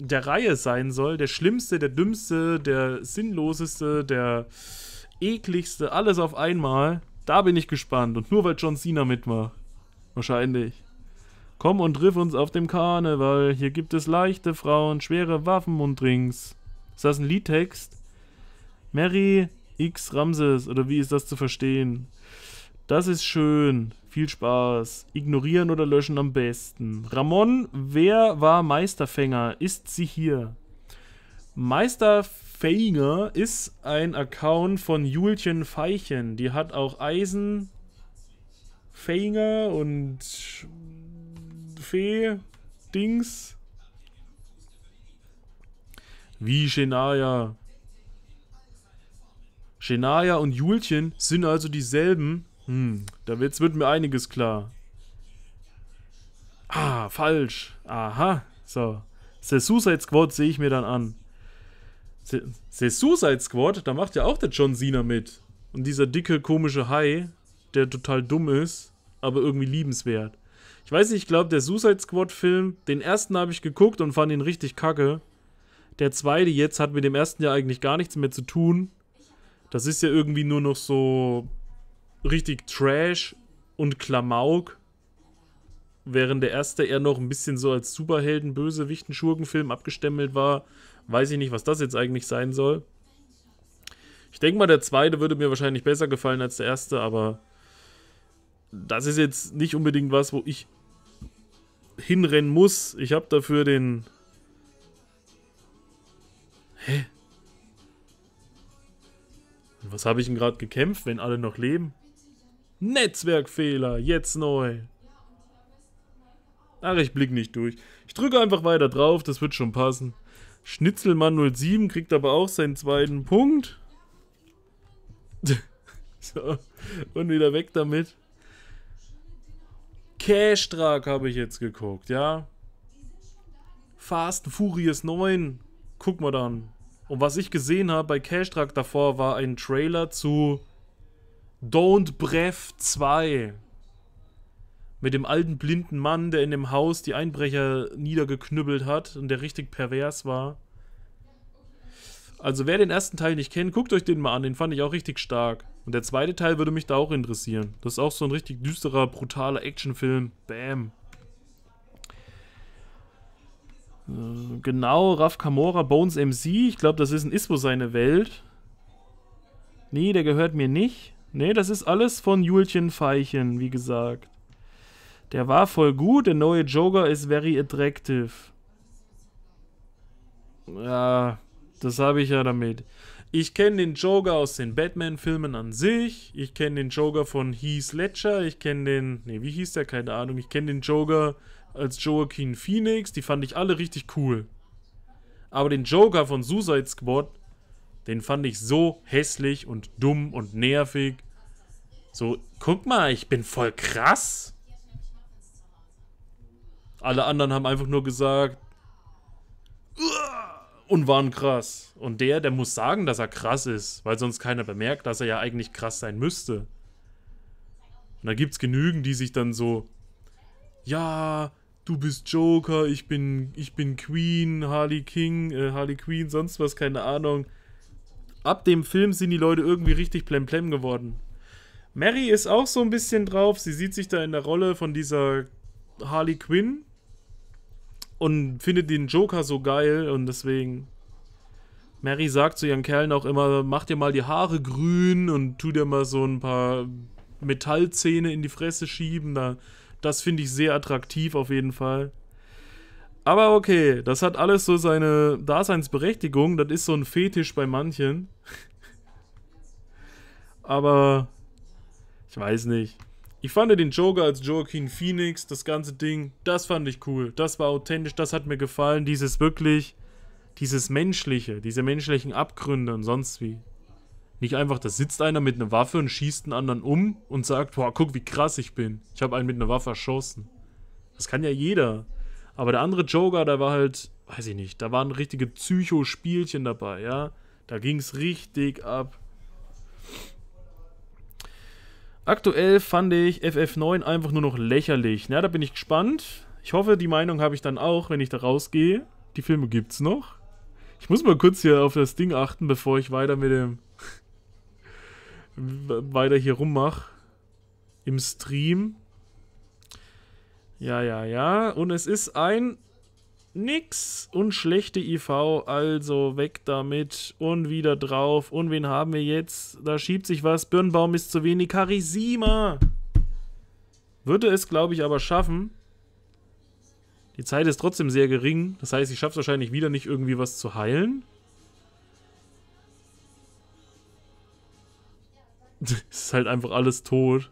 der Reihe sein soll. Der schlimmste, der dümmste, der sinnloseste, der ekligste, alles auf einmal. Da bin ich gespannt. Und nur weil John Cena mitmacht. Wahrscheinlich. Komm und triff uns auf dem Karneval. Hier gibt es leichte Frauen, schwere Waffen und Drinks. Ist das ein Liedtext? Mary X Ramses, oder wie ist das zu verstehen? Das ist schön. Viel Spaß. Ignorieren oder löschen am besten. Ramon, wer war Meisterfänger? Ist sie hier? Meisterfänger ist ein Account von Julchen Feichen. Die hat auch Eisen, Fänger und Fee, Dings. Wie Shenaya. Shenaya und Julchen sind also dieselben hm, da jetzt wird mir einiges klar. Ah, falsch. Aha. So. The Suicide Squad sehe ich mir dann an. The, The Suicide Squad, da macht ja auch der John Cena mit. Und dieser dicke, komische Hai, der total dumm ist, aber irgendwie liebenswert. Ich weiß nicht, ich glaube, der Suicide Squad-Film, den ersten habe ich geguckt und fand ihn richtig kacke. Der zweite jetzt hat mit dem ersten ja eigentlich gar nichts mehr zu tun. Das ist ja irgendwie nur noch so richtig Trash und Klamauk. Während der erste eher noch ein bisschen so als Superhelden-Bösewichten-Schurkenfilm abgestempelt war. Weiß ich nicht, was das jetzt eigentlich sein soll. Ich denke mal, der zweite würde mir wahrscheinlich besser gefallen als der erste, aber das ist jetzt nicht unbedingt was, wo ich hinrennen muss. Ich habe dafür den... Hä? Was habe ich denn gerade gekämpft, wenn alle noch leben? Netzwerkfehler, jetzt neu. Ach, ich blick nicht durch. Ich drücke einfach weiter drauf, das wird schon passen. Schnitzelmann 07 kriegt aber auch seinen zweiten Punkt. so, und wieder weg damit. cash habe ich jetzt geguckt, ja. Fast Furious 9. Guck mal dann. Und was ich gesehen habe bei cash davor war ein Trailer zu Don't Breath 2. Mit dem alten blinden Mann, der in dem Haus die Einbrecher niedergeknüppelt hat und der richtig pervers war. Also wer den ersten Teil nicht kennt, guckt euch den mal an, den fand ich auch richtig stark. Und der zweite Teil würde mich da auch interessieren. Das ist auch so ein richtig düsterer, brutaler Actionfilm. Bam. Äh, genau, Raf Kamora, Bones MC. Ich glaube, das ist ein Ispo seine Welt. Nee, der gehört mir nicht. Nee, das ist alles von Julchen Feichen, wie gesagt. Der war voll gut, der neue Joker ist very attractive. Ja, das habe ich ja damit. Ich kenne den Joker aus den Batman-Filmen an sich. Ich kenne den Joker von Heath Ledger. Ich kenne den. Ne, wie hieß der? Keine Ahnung. Ich kenne den Joker als Joaquin Phoenix. Die fand ich alle richtig cool. Aber den Joker von Suicide Squad den fand ich so hässlich und dumm und nervig. So, guck mal, ich bin voll krass. Alle anderen haben einfach nur gesagt und waren krass. Und der, der muss sagen, dass er krass ist, weil sonst keiner bemerkt, dass er ja eigentlich krass sein müsste. Und da gibt's genügend, die sich dann so, ja, du bist Joker, ich bin, ich bin Queen, Harley King, äh, Harley Queen, sonst was, keine Ahnung ab dem Film sind die Leute irgendwie richtig plemplem geworden. Mary ist auch so ein bisschen drauf. Sie sieht sich da in der Rolle von dieser Harley Quinn und findet den Joker so geil und deswegen. Mary sagt zu ihren Kerlen auch immer: Mach dir mal die Haare grün und tu dir mal so ein paar Metallzähne in die Fresse schieben. das finde ich sehr attraktiv auf jeden Fall. Aber okay, das hat alles so seine Daseinsberechtigung. Das ist so ein Fetisch bei manchen. Aber ich weiß nicht. Ich fand den Joker als Joaquin Phoenix, das ganze Ding, das fand ich cool. Das war authentisch, das hat mir gefallen. Dieses wirklich, dieses Menschliche, diese menschlichen Abgründe und sonst wie. Nicht einfach, da sitzt einer mit einer Waffe und schießt einen anderen um und sagt, boah, guck, wie krass ich bin. Ich habe einen mit einer Waffe erschossen. Das kann ja jeder. Aber der andere Joker, da war halt, weiß ich nicht, da waren richtige Psycho-Spielchen dabei, ja. Da ging's richtig ab. Aktuell fand ich FF9 einfach nur noch lächerlich. Na, da bin ich gespannt. Ich hoffe, die Meinung habe ich dann auch, wenn ich da rausgehe. Die Filme gibt's noch. Ich muss mal kurz hier auf das Ding achten, bevor ich weiter mit dem... weiter hier rummache. Im Stream. Ja, ja, ja. Und es ist ein nix und schlechte IV, also weg damit und wieder drauf. Und wen haben wir jetzt? Da schiebt sich was. Birnbaum ist zu wenig. Karisima würde es, glaube ich, aber schaffen. Die Zeit ist trotzdem sehr gering. Das heißt, ich schaffe es wahrscheinlich wieder nicht, irgendwie was zu heilen. es ist halt einfach alles tot.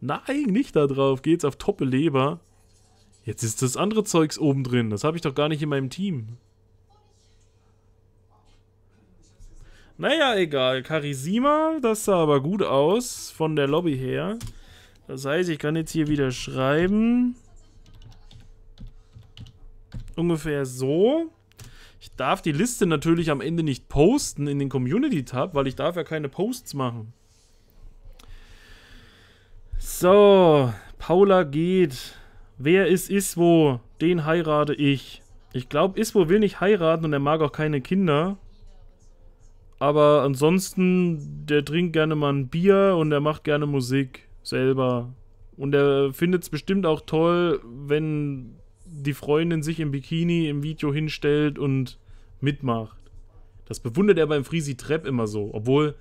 Nein, nicht da drauf. Geht's auf toppe Leber. Jetzt ist das andere Zeugs oben drin. Das habe ich doch gar nicht in meinem Team. Naja, egal. Charisma, das sah aber gut aus von der Lobby her. Das heißt, ich kann jetzt hier wieder schreiben. Ungefähr so. Ich darf die Liste natürlich am Ende nicht posten in den Community-Tab, weil ich darf ja keine Posts machen. So, Paula geht. Wer ist Iswo? Den heirate ich. Ich glaube, Iswo will nicht heiraten und er mag auch keine Kinder. Aber ansonsten, der trinkt gerne mal ein Bier und er macht gerne Musik selber. Und er findet es bestimmt auch toll, wenn die Freundin sich im Bikini im Video hinstellt und mitmacht. Das bewundert er beim Frisi Trepp immer so. Obwohl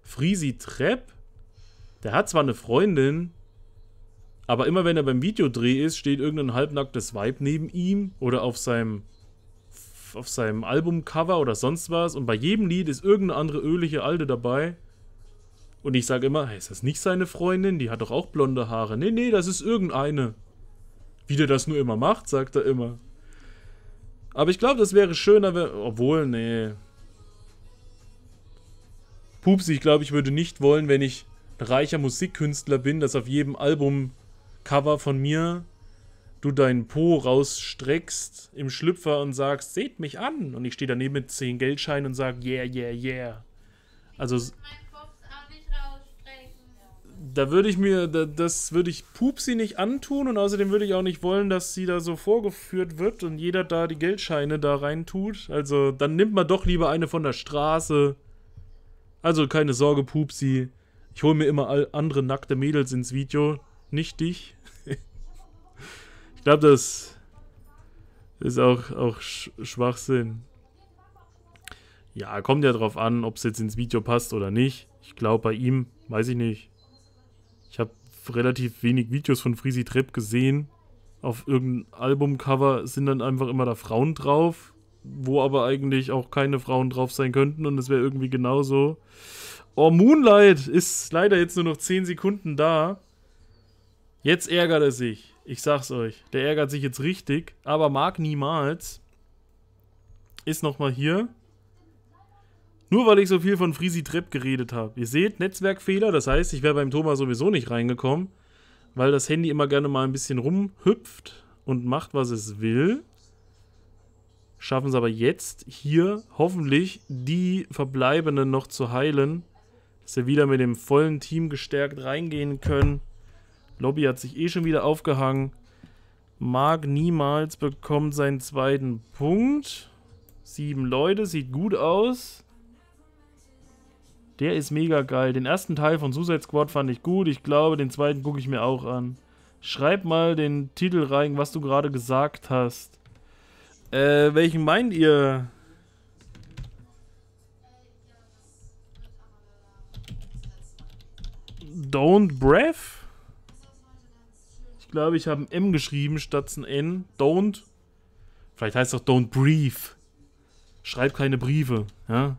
Frisi Trepp, der hat zwar eine Freundin, aber immer wenn er beim Videodreh ist, steht irgendein halbnacktes Vibe neben ihm oder auf seinem auf seinem Albumcover oder sonst was und bei jedem Lied ist irgendeine andere ölige Alte dabei. Und ich sage immer, hey, ist das nicht seine Freundin? Die hat doch auch blonde Haare. Nee, nee, das ist irgendeine. Wie der das nur immer macht, sagt er immer. Aber ich glaube, das wäre schöner, wenn... Obwohl, nee. Pupsi, ich glaube, ich würde nicht wollen, wenn ich ein reicher Musikkünstler bin, dass auf jedem Album Cover von mir, du deinen Po rausstreckst im Schlüpfer und sagst, seht mich an. Und ich stehe daneben mit 10 Geldscheinen und sage, yeah, yeah, yeah. Also. Da würde ich mir, da, das würde ich Pupsi nicht antun und außerdem würde ich auch nicht wollen, dass sie da so vorgeführt wird und jeder da die Geldscheine da reintut. Also dann nimmt man doch lieber eine von der Straße. Also keine Sorge, Pupsi. Ich hole mir immer andere nackte Mädels ins Video, nicht dich glaube, das ist auch, auch Schwachsinn. Ja, kommt ja drauf an, ob es jetzt ins Video passt oder nicht. Ich glaube, bei ihm, weiß ich nicht. Ich habe relativ wenig Videos von Frisi Trepp gesehen. Auf irgendeinem Albumcover sind dann einfach immer da Frauen drauf, wo aber eigentlich auch keine Frauen drauf sein könnten und es wäre irgendwie genauso. Oh, Moonlight ist leider jetzt nur noch 10 Sekunden da. Jetzt ärgert er sich. Ich sag's euch. Der ärgert sich jetzt richtig, aber mag niemals. Ist nochmal hier. Nur weil ich so viel von Frisi Trepp geredet habe. Ihr seht, Netzwerkfehler, das heißt, ich wäre beim Thomas sowieso nicht reingekommen, weil das Handy immer gerne mal ein bisschen rumhüpft und macht, was es will. Schaffen es aber jetzt hier hoffentlich die Verbleibenden noch zu heilen, dass wir wieder mit dem vollen Team gestärkt reingehen können. Lobby hat sich eh schon wieder aufgehangen. Mark niemals bekommt seinen zweiten Punkt. Sieben Leute, sieht gut aus. Der ist mega geil. Den ersten Teil von Suicide Squad fand ich gut. Ich glaube, den zweiten gucke ich mir auch an. Schreib mal den Titel rein, was du gerade gesagt hast. Äh, welchen meint ihr? Don't Breath? glaube ich, ein M geschrieben statt ein N. Don't. Vielleicht heißt es doch Don't Brief. Schreib keine Briefe, ja.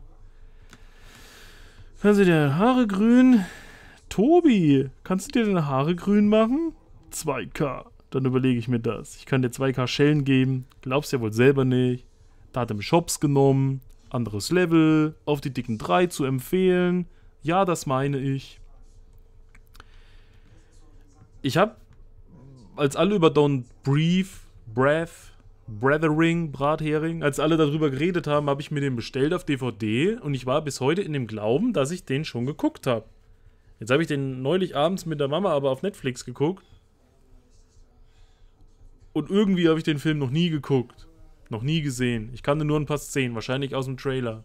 Kannst du dir Haare grün? Tobi, kannst du dir deine Haare grün machen? 2K. Dann überlege ich mir das. Ich kann dir 2K Schellen geben. Glaubst ja wohl selber nicht. Da hat er Shops genommen. Anderes Level. Auf die dicken 3 zu empfehlen. Ja, das meine ich. Ich habe als alle über Don Brief, Breath, Brethering, Brathering, als alle darüber geredet haben, habe ich mir den bestellt auf DVD und ich war bis heute in dem Glauben, dass ich den schon geguckt habe. Jetzt habe ich den neulich abends mit der Mama aber auf Netflix geguckt. Und irgendwie habe ich den Film noch nie geguckt. Noch nie gesehen. Ich kannte nur ein paar Szenen, wahrscheinlich aus dem Trailer.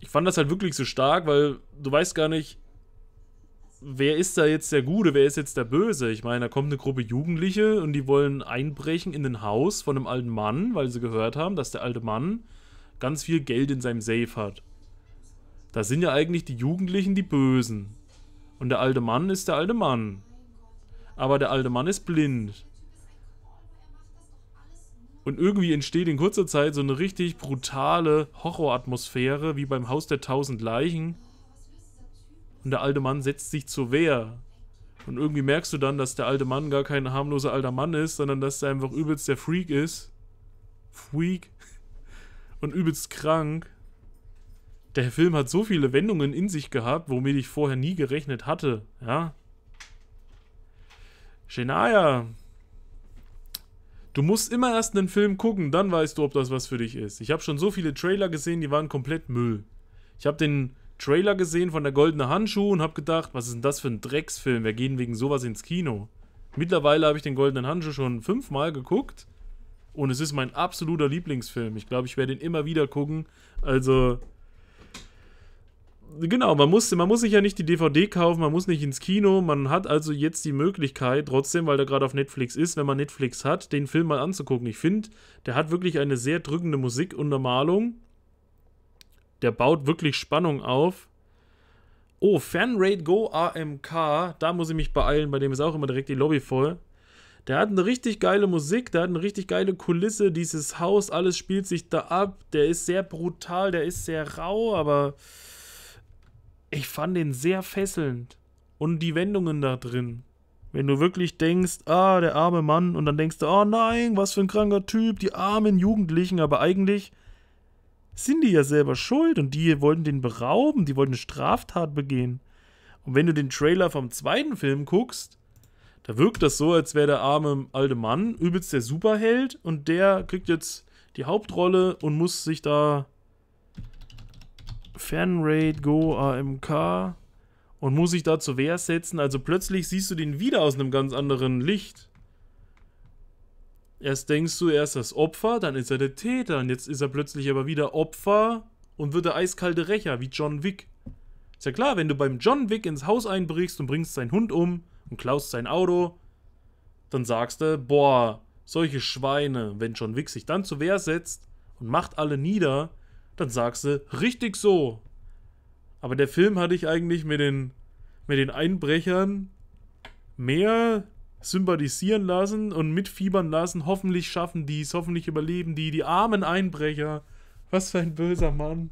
Ich fand das halt wirklich so stark, weil du weißt gar nicht, wer ist da jetzt der Gute, wer ist jetzt der Böse? Ich meine, da kommt eine Gruppe Jugendliche und die wollen einbrechen in ein Haus von einem alten Mann, weil sie gehört haben, dass der alte Mann ganz viel Geld in seinem Safe hat. Da sind ja eigentlich die Jugendlichen die Bösen. Und der alte Mann ist der alte Mann. Aber der alte Mann ist blind. Und irgendwie entsteht in kurzer Zeit so eine richtig brutale Horroratmosphäre, wie beim Haus der tausend Leichen und der alte Mann setzt sich zur Wehr. Und irgendwie merkst du dann, dass der alte Mann gar kein harmloser alter Mann ist, sondern dass er einfach übelst der Freak ist. Freak. Und übelst krank. Der Film hat so viele Wendungen in sich gehabt, womit ich vorher nie gerechnet hatte. Ja. Shania. Du musst immer erst einen Film gucken, dann weißt du, ob das was für dich ist. Ich habe schon so viele Trailer gesehen, die waren komplett Müll. Ich habe den Trailer gesehen von der Goldene Handschuh und habe gedacht, was ist denn das für ein Drecksfilm? Wir gehen wegen sowas ins Kino? Mittlerweile habe ich den Goldenen Handschuh schon fünfmal geguckt und es ist mein absoluter Lieblingsfilm. Ich glaube, ich werde ihn immer wieder gucken. Also genau, man muss, man muss sich ja nicht die DVD kaufen, man muss nicht ins Kino, man hat also jetzt die Möglichkeit, trotzdem, weil der gerade auf Netflix ist, wenn man Netflix hat, den Film mal anzugucken. Ich finde, der hat wirklich eine sehr drückende Musikuntermalung. Der baut wirklich Spannung auf. Oh, Fanraid Go AMK. Da muss ich mich beeilen. Bei dem ist auch immer direkt die Lobby voll. Der hat eine richtig geile Musik, der hat eine richtig geile Kulisse, dieses Haus, alles spielt sich da ab. Der ist sehr brutal, der ist sehr rau, aber ich fand den sehr fesselnd. Und die Wendungen da drin. Wenn du wirklich denkst, ah, der arme Mann, und dann denkst du, oh nein, was für ein kranker Typ, die armen Jugendlichen, aber eigentlich sind die ja selber schuld und die wollten den berauben, die wollten eine Straftat begehen. Und wenn du den Trailer vom zweiten Film guckst, da wirkt das so, als wäre der arme alte Mann übelst der Superheld und der kriegt jetzt die Hauptrolle und muss sich da Fanraid Go AMK und muss sich da zur Wehr setzen. Also plötzlich siehst du den wieder aus einem ganz anderen Licht. Erst denkst du, er ist das Opfer, dann ist er der Täter und jetzt ist er plötzlich aber wieder Opfer und wird der eiskalte Rächer, wie John Wick. Ist ja klar, wenn du beim John Wick ins Haus einbrichst und bringst seinen Hund um und klaust sein Auto, dann sagst du, boah, solche Schweine, wenn John Wick sich dann zur Wehr setzt und macht alle nieder, dann sagst du, richtig so. Aber der Film hatte ich eigentlich mit den, mit den Einbrechern mehr sympathisieren lassen und mitfiebern lassen. Hoffentlich schaffen die es, hoffentlich überleben die, die armen Einbrecher. Was für ein böser Mann.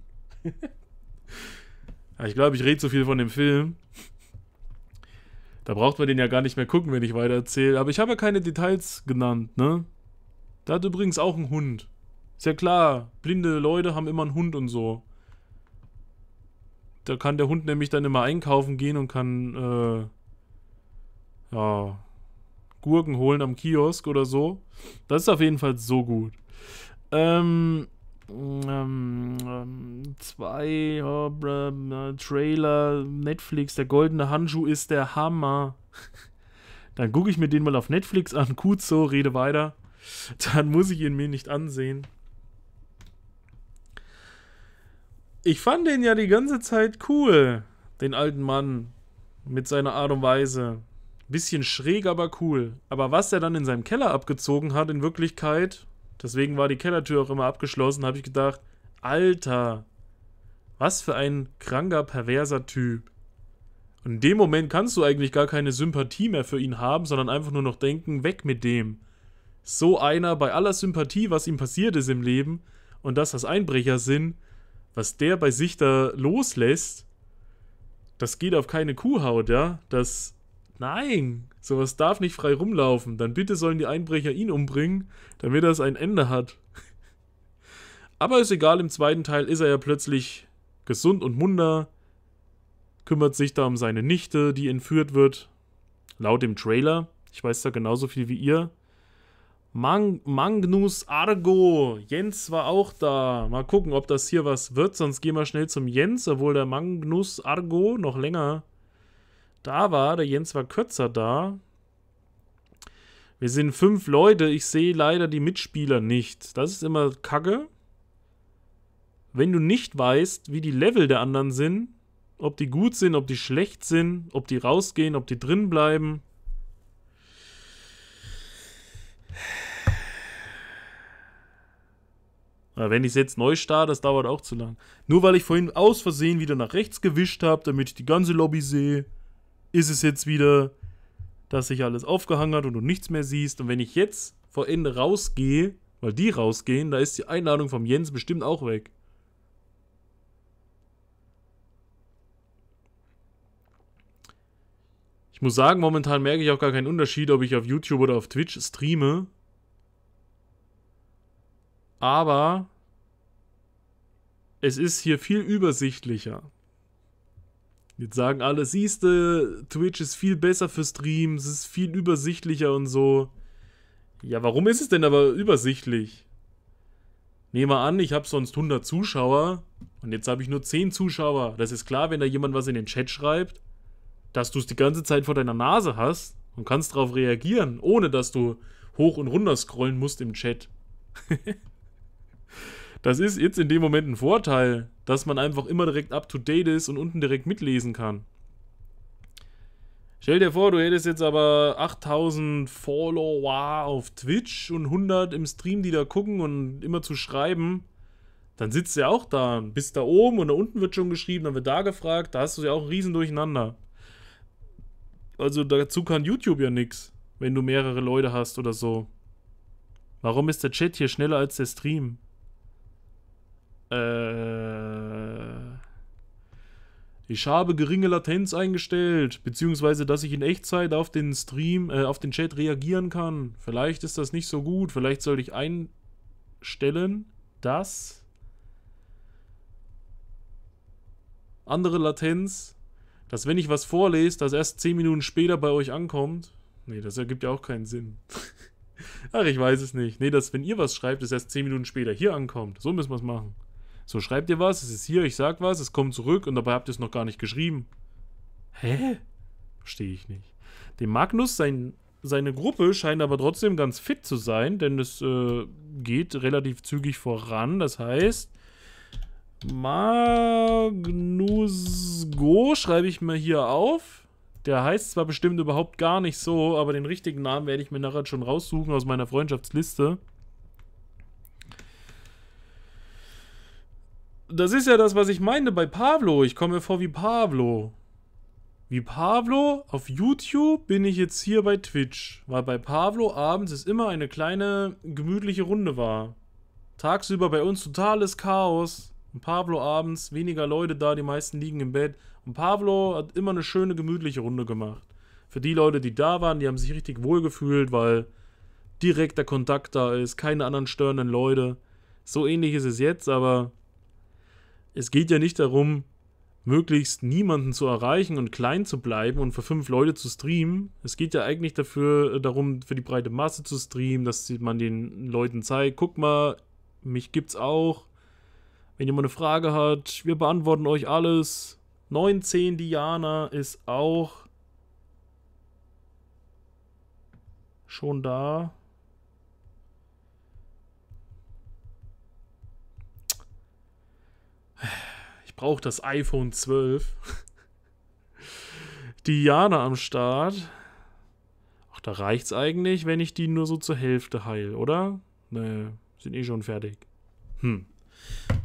ja, ich glaube, ich rede zu viel von dem Film. Da braucht man den ja gar nicht mehr gucken, wenn ich weiter erzähle. Aber ich habe ja keine Details genannt, ne? Da hat übrigens auch einen Hund. Ist ja klar, blinde Leute haben immer einen Hund und so. Da kann der Hund nämlich dann immer einkaufen gehen und kann, äh, ja, Gurken holen am Kiosk oder so. Das ist auf jeden Fall so gut. Ähm, ähm, ähm zwei äh, Trailer, Netflix, der goldene Handschuh ist der Hammer. Dann gucke ich mir den mal auf Netflix an. Gut so, rede weiter. Dann muss ich ihn mir nicht ansehen. Ich fand den ja die ganze Zeit cool, den alten Mann, mit seiner Art und Weise. Bisschen schräg, aber cool. Aber was er dann in seinem Keller abgezogen hat, in Wirklichkeit, deswegen war die Kellertür auch immer abgeschlossen, habe ich gedacht, Alter, was für ein kranker, perverser Typ. Und in dem Moment kannst du eigentlich gar keine Sympathie mehr für ihn haben, sondern einfach nur noch denken, weg mit dem. So einer bei aller Sympathie, was ihm passiert ist im Leben und dass das Einbrecher sind, was der bei sich da loslässt, das geht auf keine Kuhhaut, ja. Das Nein, sowas darf nicht frei rumlaufen. Dann bitte sollen die Einbrecher ihn umbringen, damit das ein Ende hat. Aber ist egal, im zweiten Teil ist er ja plötzlich gesund und munter, kümmert sich da um seine Nichte, die entführt wird. Laut dem Trailer, ich weiß da genauso viel wie ihr. Mang Magnus Argo, Jens war auch da. Mal gucken, ob das hier was wird, sonst gehen wir schnell zum Jens, obwohl der Magnus Argo noch länger da war. Der Jens war kürzer da. Wir sind fünf Leute. Ich sehe leider die Mitspieler nicht. Das ist immer Kacke. Wenn du nicht weißt, wie die Level der anderen sind, ob die gut sind, ob die schlecht sind, ob die rausgehen, ob die drin bleiben. wenn ich es jetzt neu starte, das dauert auch zu lang. Nur weil ich vorhin aus Versehen wieder nach rechts gewischt habe, damit ich die ganze Lobby sehe ist es jetzt wieder, dass sich alles aufgehangen hat und du nichts mehr siehst. Und wenn ich jetzt vor Ende rausgehe, weil die rausgehen, da ist die Einladung vom Jens bestimmt auch weg. Ich muss sagen, momentan merke ich auch gar keinen Unterschied, ob ich auf YouTube oder auf Twitch streame. Aber es ist hier viel übersichtlicher. Jetzt sagen alle, siehste, Twitch ist viel besser für Streams, es ist viel übersichtlicher und so. Ja, warum ist es denn aber übersichtlich? Nehmen wir an, ich habe sonst 100 Zuschauer und jetzt habe ich nur 10 Zuschauer. Das ist klar, wenn da jemand was in den Chat schreibt, dass du es die ganze Zeit vor deiner Nase hast und kannst darauf reagieren, ohne dass du hoch und runter scrollen musst im Chat. Das ist jetzt in dem Moment ein Vorteil, dass man einfach immer direkt up to date ist und unten direkt mitlesen kann. Stell dir vor, du hättest jetzt aber 8000 Follower auf Twitch und 100 im Stream, die da gucken und immer zu schreiben. Dann sitzt du ja auch da, und bist da oben und da unten wird schon geschrieben, dann wird da gefragt, da hast du ja auch ein riesen Durcheinander. Also dazu kann YouTube ja nichts, wenn du mehrere Leute hast oder so. Warum ist der Chat hier schneller als der Stream? Äh, ich habe geringe Latenz eingestellt, beziehungsweise dass ich in Echtzeit auf den Stream, äh, auf den Chat reagieren kann. Vielleicht ist das nicht so gut. Vielleicht sollte ich einstellen, dass andere Latenz, dass wenn ich was vorlese, das erst 10 Minuten später bei euch ankommt. Nee, das ergibt ja auch keinen Sinn. Ach, ich weiß es nicht. Nee, dass wenn ihr was schreibt, es erst 10 Minuten später hier ankommt. So müssen wir es machen. So, schreibt ihr was, es ist hier, ich sag was, es kommt zurück und dabei habt ihr es noch gar nicht geschrieben. Hä? Verstehe ich nicht. Dem Magnus, sein, seine Gruppe scheint aber trotzdem ganz fit zu sein, denn es äh, geht relativ zügig voran. Das heißt, Magnus Go schreibe ich mir hier auf. Der heißt zwar bestimmt überhaupt gar nicht so, aber den richtigen Namen werde ich mir nachher schon raussuchen aus meiner Freundschaftsliste. Das ist ja das, was ich meine bei Pavlo. Ich komme mir vor wie Pavlo. Wie Pavlo auf YouTube bin ich jetzt hier bei Twitch, weil bei Pavlo abends es immer eine kleine gemütliche Runde war. Tagsüber bei uns totales Chaos. Und Pavlo abends weniger Leute da, die meisten liegen im Bett. Und Pavlo hat immer eine schöne gemütliche Runde gemacht. Für die Leute, die da waren, die haben sich richtig wohl gefühlt, weil direkter Kontakt da ist, keine anderen störenden Leute. So ähnlich ist es jetzt, aber es geht ja nicht darum, möglichst niemanden zu erreichen und klein zu bleiben und für fünf Leute zu streamen. Es geht ja eigentlich dafür äh, darum, für die breite Masse zu streamen, dass man den Leuten zeigt, guck mal, mich gibt's auch. Wenn jemand eine Frage hat, wir beantworten euch alles. 19 Diana ist auch schon da. brauche das iPhone 12. Diana am Start. Ach, da reicht's eigentlich, wenn ich die nur so zur Hälfte heil, oder? Nee, sind eh schon fertig. Hm.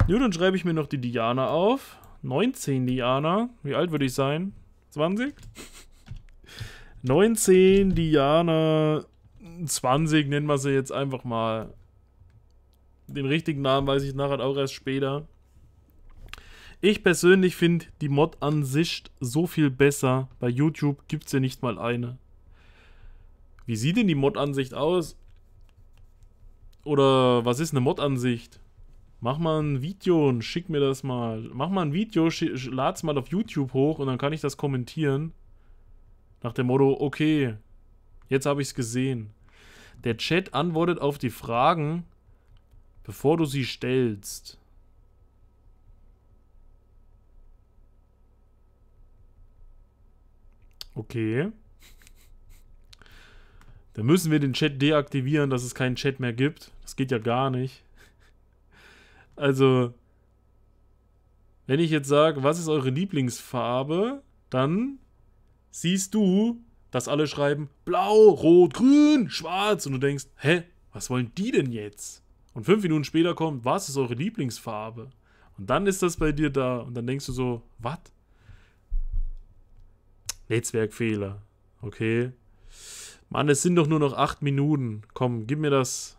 Nun, dann schreibe ich mir noch die Diana auf. 19 Diana. Wie alt würde ich sein? 20? 19 Diana. 20 nennen wir sie jetzt einfach mal. Den richtigen Namen weiß ich nachher auch erst später. Ich persönlich finde die Mod ansicht so viel besser. Bei YouTube gibt es ja nicht mal eine. Wie sieht denn die Mod-Ansicht aus? Oder was ist eine Mod-Ansicht? Mach mal ein Video und schick mir das mal. Mach mal ein Video, lad's mal auf YouTube hoch und dann kann ich das kommentieren. Nach dem Motto, okay, jetzt habe ich es gesehen. Der Chat antwortet auf die Fragen, bevor du sie stellst. Okay. Dann müssen wir den Chat deaktivieren, dass es keinen Chat mehr gibt. Das geht ja gar nicht. Also, wenn ich jetzt sage, was ist eure Lieblingsfarbe, dann siehst du, dass alle schreiben blau, rot, grün, schwarz und du denkst, hä, was wollen die denn jetzt? Und fünf Minuten später kommt, was ist eure Lieblingsfarbe? Und dann ist das bei dir da und dann denkst du so, was? Netzwerkfehler. Okay. Mann, es sind doch nur noch acht Minuten. Komm, gib mir das.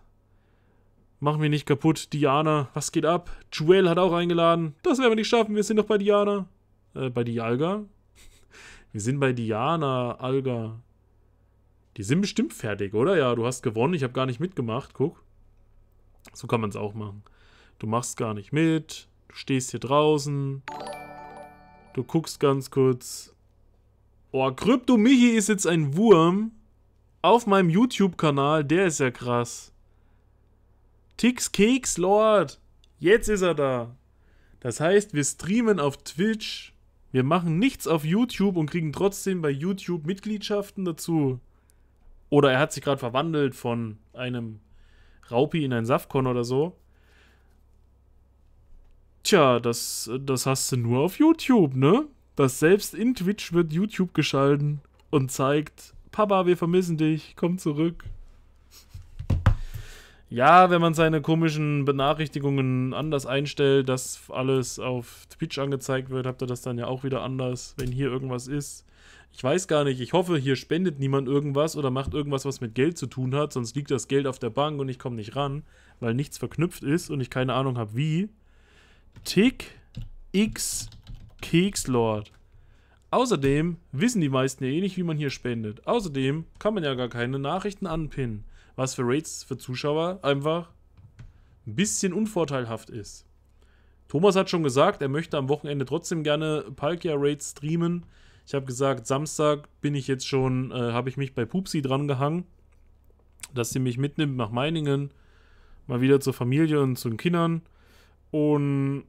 Mach mir nicht kaputt. Diana, was geht ab? Joel hat auch eingeladen. Das werden wir nicht schaffen. Wir sind doch bei Diana. Äh, bei Dialga? wir sind bei Diana, Alga. Die sind bestimmt fertig, oder? Ja, du hast gewonnen. Ich habe gar nicht mitgemacht. Guck. So kann man es auch machen. Du machst gar nicht mit. Du stehst hier draußen. Du guckst ganz kurz. Oh, Krypto Michi ist jetzt ein Wurm auf meinem YouTube-Kanal. Der ist ja krass. Tix Keks Lord. Jetzt ist er da. Das heißt, wir streamen auf Twitch. Wir machen nichts auf YouTube und kriegen trotzdem bei YouTube Mitgliedschaften dazu. Oder er hat sich gerade verwandelt von einem Raupi in einen Saftkon oder so. Tja, das, das hast du nur auf YouTube, ne? dass selbst in Twitch wird YouTube geschalten und zeigt, Papa, wir vermissen dich, komm zurück. Ja, wenn man seine komischen Benachrichtigungen anders einstellt, dass alles auf Twitch angezeigt wird, habt ihr das dann ja auch wieder anders, wenn hier irgendwas ist. Ich weiß gar nicht, ich hoffe, hier spendet niemand irgendwas oder macht irgendwas, was mit Geld zu tun hat, sonst liegt das Geld auf der Bank und ich komme nicht ran, weil nichts verknüpft ist und ich keine Ahnung habe wie. Tick X Kekslord. Außerdem wissen die meisten ja eh nicht, wie man hier spendet. Außerdem kann man ja gar keine Nachrichten anpinnen, was für Raids für Zuschauer einfach ein bisschen unvorteilhaft ist. Thomas hat schon gesagt, er möchte am Wochenende trotzdem gerne Palkia Raids streamen. Ich habe gesagt, Samstag bin ich jetzt schon, äh, habe ich mich bei Pupsi dran gehangen, dass sie mich mitnimmt nach Meiningen, mal wieder zur Familie und zu den Kindern. Und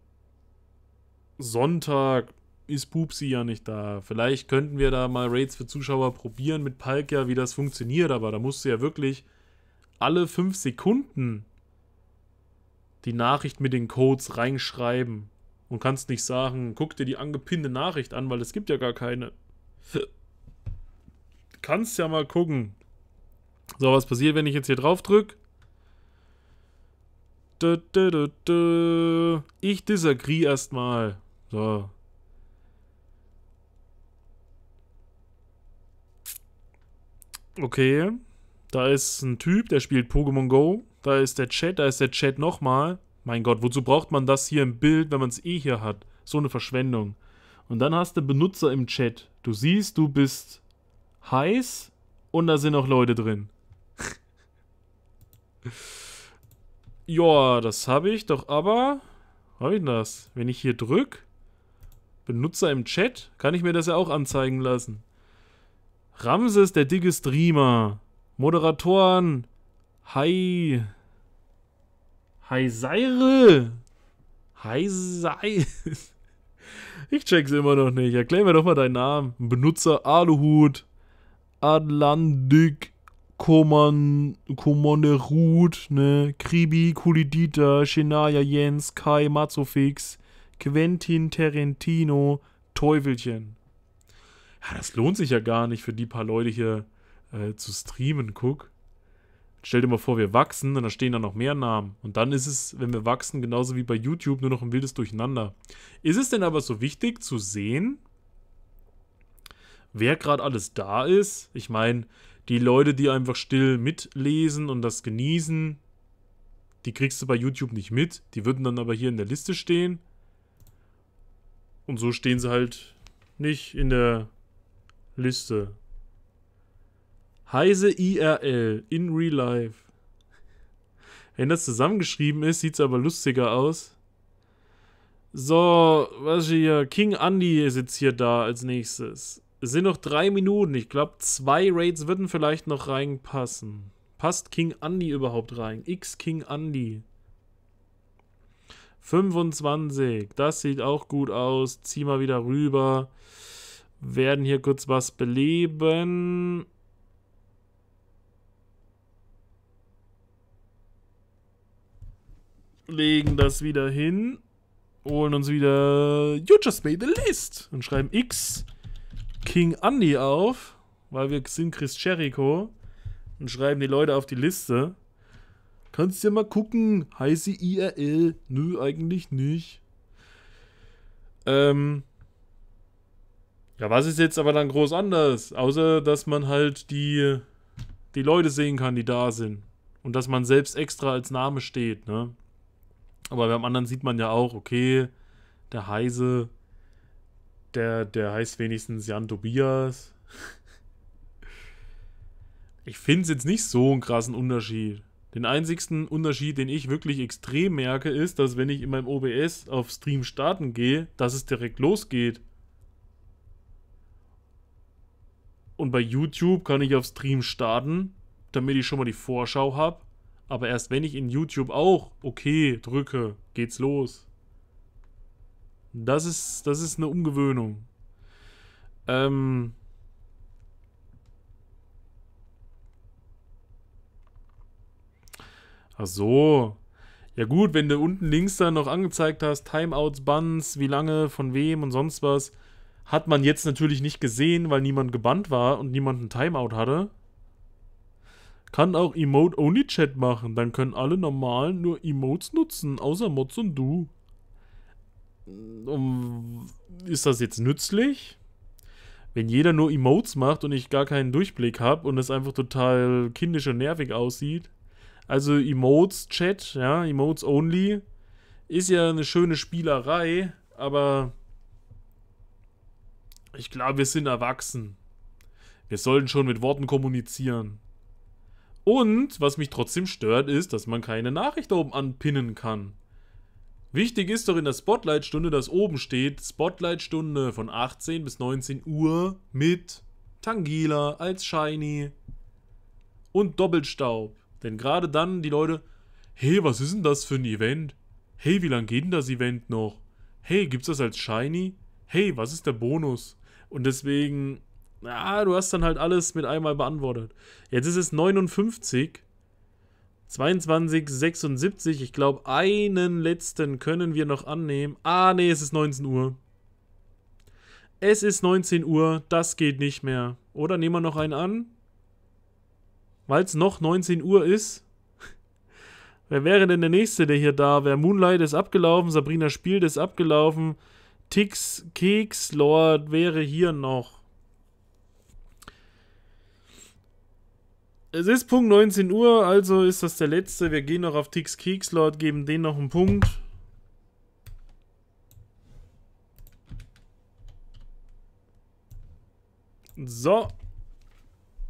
Sonntag ist Pupsi ja nicht da. Vielleicht könnten wir da mal Raids für Zuschauer probieren mit Palk ja, wie das funktioniert, aber da musst du ja wirklich alle fünf Sekunden die Nachricht mit den Codes reinschreiben und kannst nicht sagen, guck dir die angepinnte Nachricht an, weil es gibt ja gar keine. kannst ja mal gucken. So, was passiert, wenn ich jetzt hier drauf drücke? Ich disagree erstmal. So. Okay. Da ist ein Typ, der spielt Pokémon Go. Da ist der Chat, da ist der Chat nochmal. Mein Gott, wozu braucht man das hier im Bild, wenn man es eh hier hat? So eine Verschwendung. Und dann hast du Benutzer im Chat. Du siehst, du bist heiß und da sind auch Leute drin. ja, das habe ich doch aber. Habe ich das? Wenn ich hier drücke. Benutzer im Chat? Kann ich mir das ja auch anzeigen lassen. Ramses, der dicke Streamer. Moderatoren. Hi. Hi Seire. Hi Seire. Ich check's immer noch nicht. Erklär mir doch mal deinen Namen. Benutzer Aluhut. Atlantik. Koman, Komone ne, Kribi, Kulidita, Shinaya, Jens, Kai, Mazofix, Quentin Tarantino Teufelchen. Ja, das lohnt sich ja gar nicht für die paar Leute hier äh, zu streamen, guck. Stell dir mal vor, wir wachsen und da stehen dann noch mehr Namen. Und dann ist es, wenn wir wachsen, genauso wie bei YouTube, nur noch ein wildes Durcheinander. Ist es denn aber so wichtig zu sehen, wer gerade alles da ist? Ich meine, die Leute, die einfach still mitlesen und das genießen, die kriegst du bei YouTube nicht mit. Die würden dann aber hier in der Liste stehen. Und so stehen sie halt nicht in der Liste. Heise IRL in Real Life. Wenn das zusammengeschrieben ist, sieht es aber lustiger aus. So, was ist hier? King Andy ist jetzt hier da als nächstes. Es sind noch drei Minuten. Ich glaube, zwei Raids würden vielleicht noch reinpassen. Passt King Andy überhaupt rein? X King Andy. 25, das sieht auch gut aus. Zieh mal wieder rüber. Werden hier kurz was beleben. Legen das wieder hin. Holen uns wieder You just made a list. Und schreiben X King Andy auf, weil wir sind Chris Jericho. Und schreiben die Leute auf die Liste. Kannst ja mal gucken. Heiße IRL. Nö, eigentlich nicht. Ähm. Ja, was ist jetzt aber dann groß anders? Außer, dass man halt die, die Leute sehen kann, die da sind. Und dass man selbst extra als Name steht, ne? Aber beim anderen sieht man ja auch, okay, der Heise, der, der heißt wenigstens Jan Tobias. Ich finde es jetzt nicht so einen krassen Unterschied. Den einzigsten Unterschied, den ich wirklich extrem merke, ist, dass wenn ich in meinem OBS auf Stream starten gehe, dass es direkt losgeht. Und bei YouTube kann ich auf Stream starten, damit ich schon mal die Vorschau habe. Aber erst wenn ich in YouTube auch OK drücke, geht's los. Das ist, das ist eine Umgewöhnung. Ähm, Ach so. Ja gut, wenn du unten links dann noch angezeigt hast, Timeouts, Buns, wie lange, von wem und sonst was, hat man jetzt natürlich nicht gesehen, weil niemand gebannt war und niemand ein Timeout hatte. Kann auch Emote-Only-Chat machen, dann können alle normalen nur Emotes nutzen, außer Mods und du. Ist das jetzt nützlich? Wenn jeder nur Emotes macht und ich gar keinen Durchblick habe und es einfach total kindisch und nervig aussieht, also Emotes-Chat, ja, Emotes only, ist ja eine schöne Spielerei, aber ich glaube, wir sind erwachsen. Wir sollten schon mit Worten kommunizieren. Und, was mich trotzdem stört, ist, dass man keine Nachricht oben anpinnen kann. Wichtig ist doch in der Spotlight-Stunde, dass oben steht, Spotlight-Stunde von 18 bis 19 Uhr mit Tangila als Shiny und Doppelstaub. Denn gerade dann die Leute, hey, was ist denn das für ein Event? Hey, wie lange geht denn das Event noch? Hey, gibt's das als Shiny? Hey, was ist der Bonus? Und deswegen, ah, du hast dann halt alles mit einmal beantwortet. Jetzt ist es 59, 22, 76. Ich glaube, einen letzten können wir noch annehmen. Ah, nee, es ist 19 Uhr. Es ist 19 Uhr, das geht nicht mehr. Oder nehmen wir noch einen an? weil es noch 19 Uhr ist. Wer wäre denn der Nächste, der hier da wäre? Moonlight ist abgelaufen, Sabrina Spielt ist abgelaufen, Tix Keks Lord wäre hier noch. Es ist Punkt 19 Uhr, also ist das der letzte. Wir gehen noch auf Tix Keks Lord, geben den noch einen Punkt. So,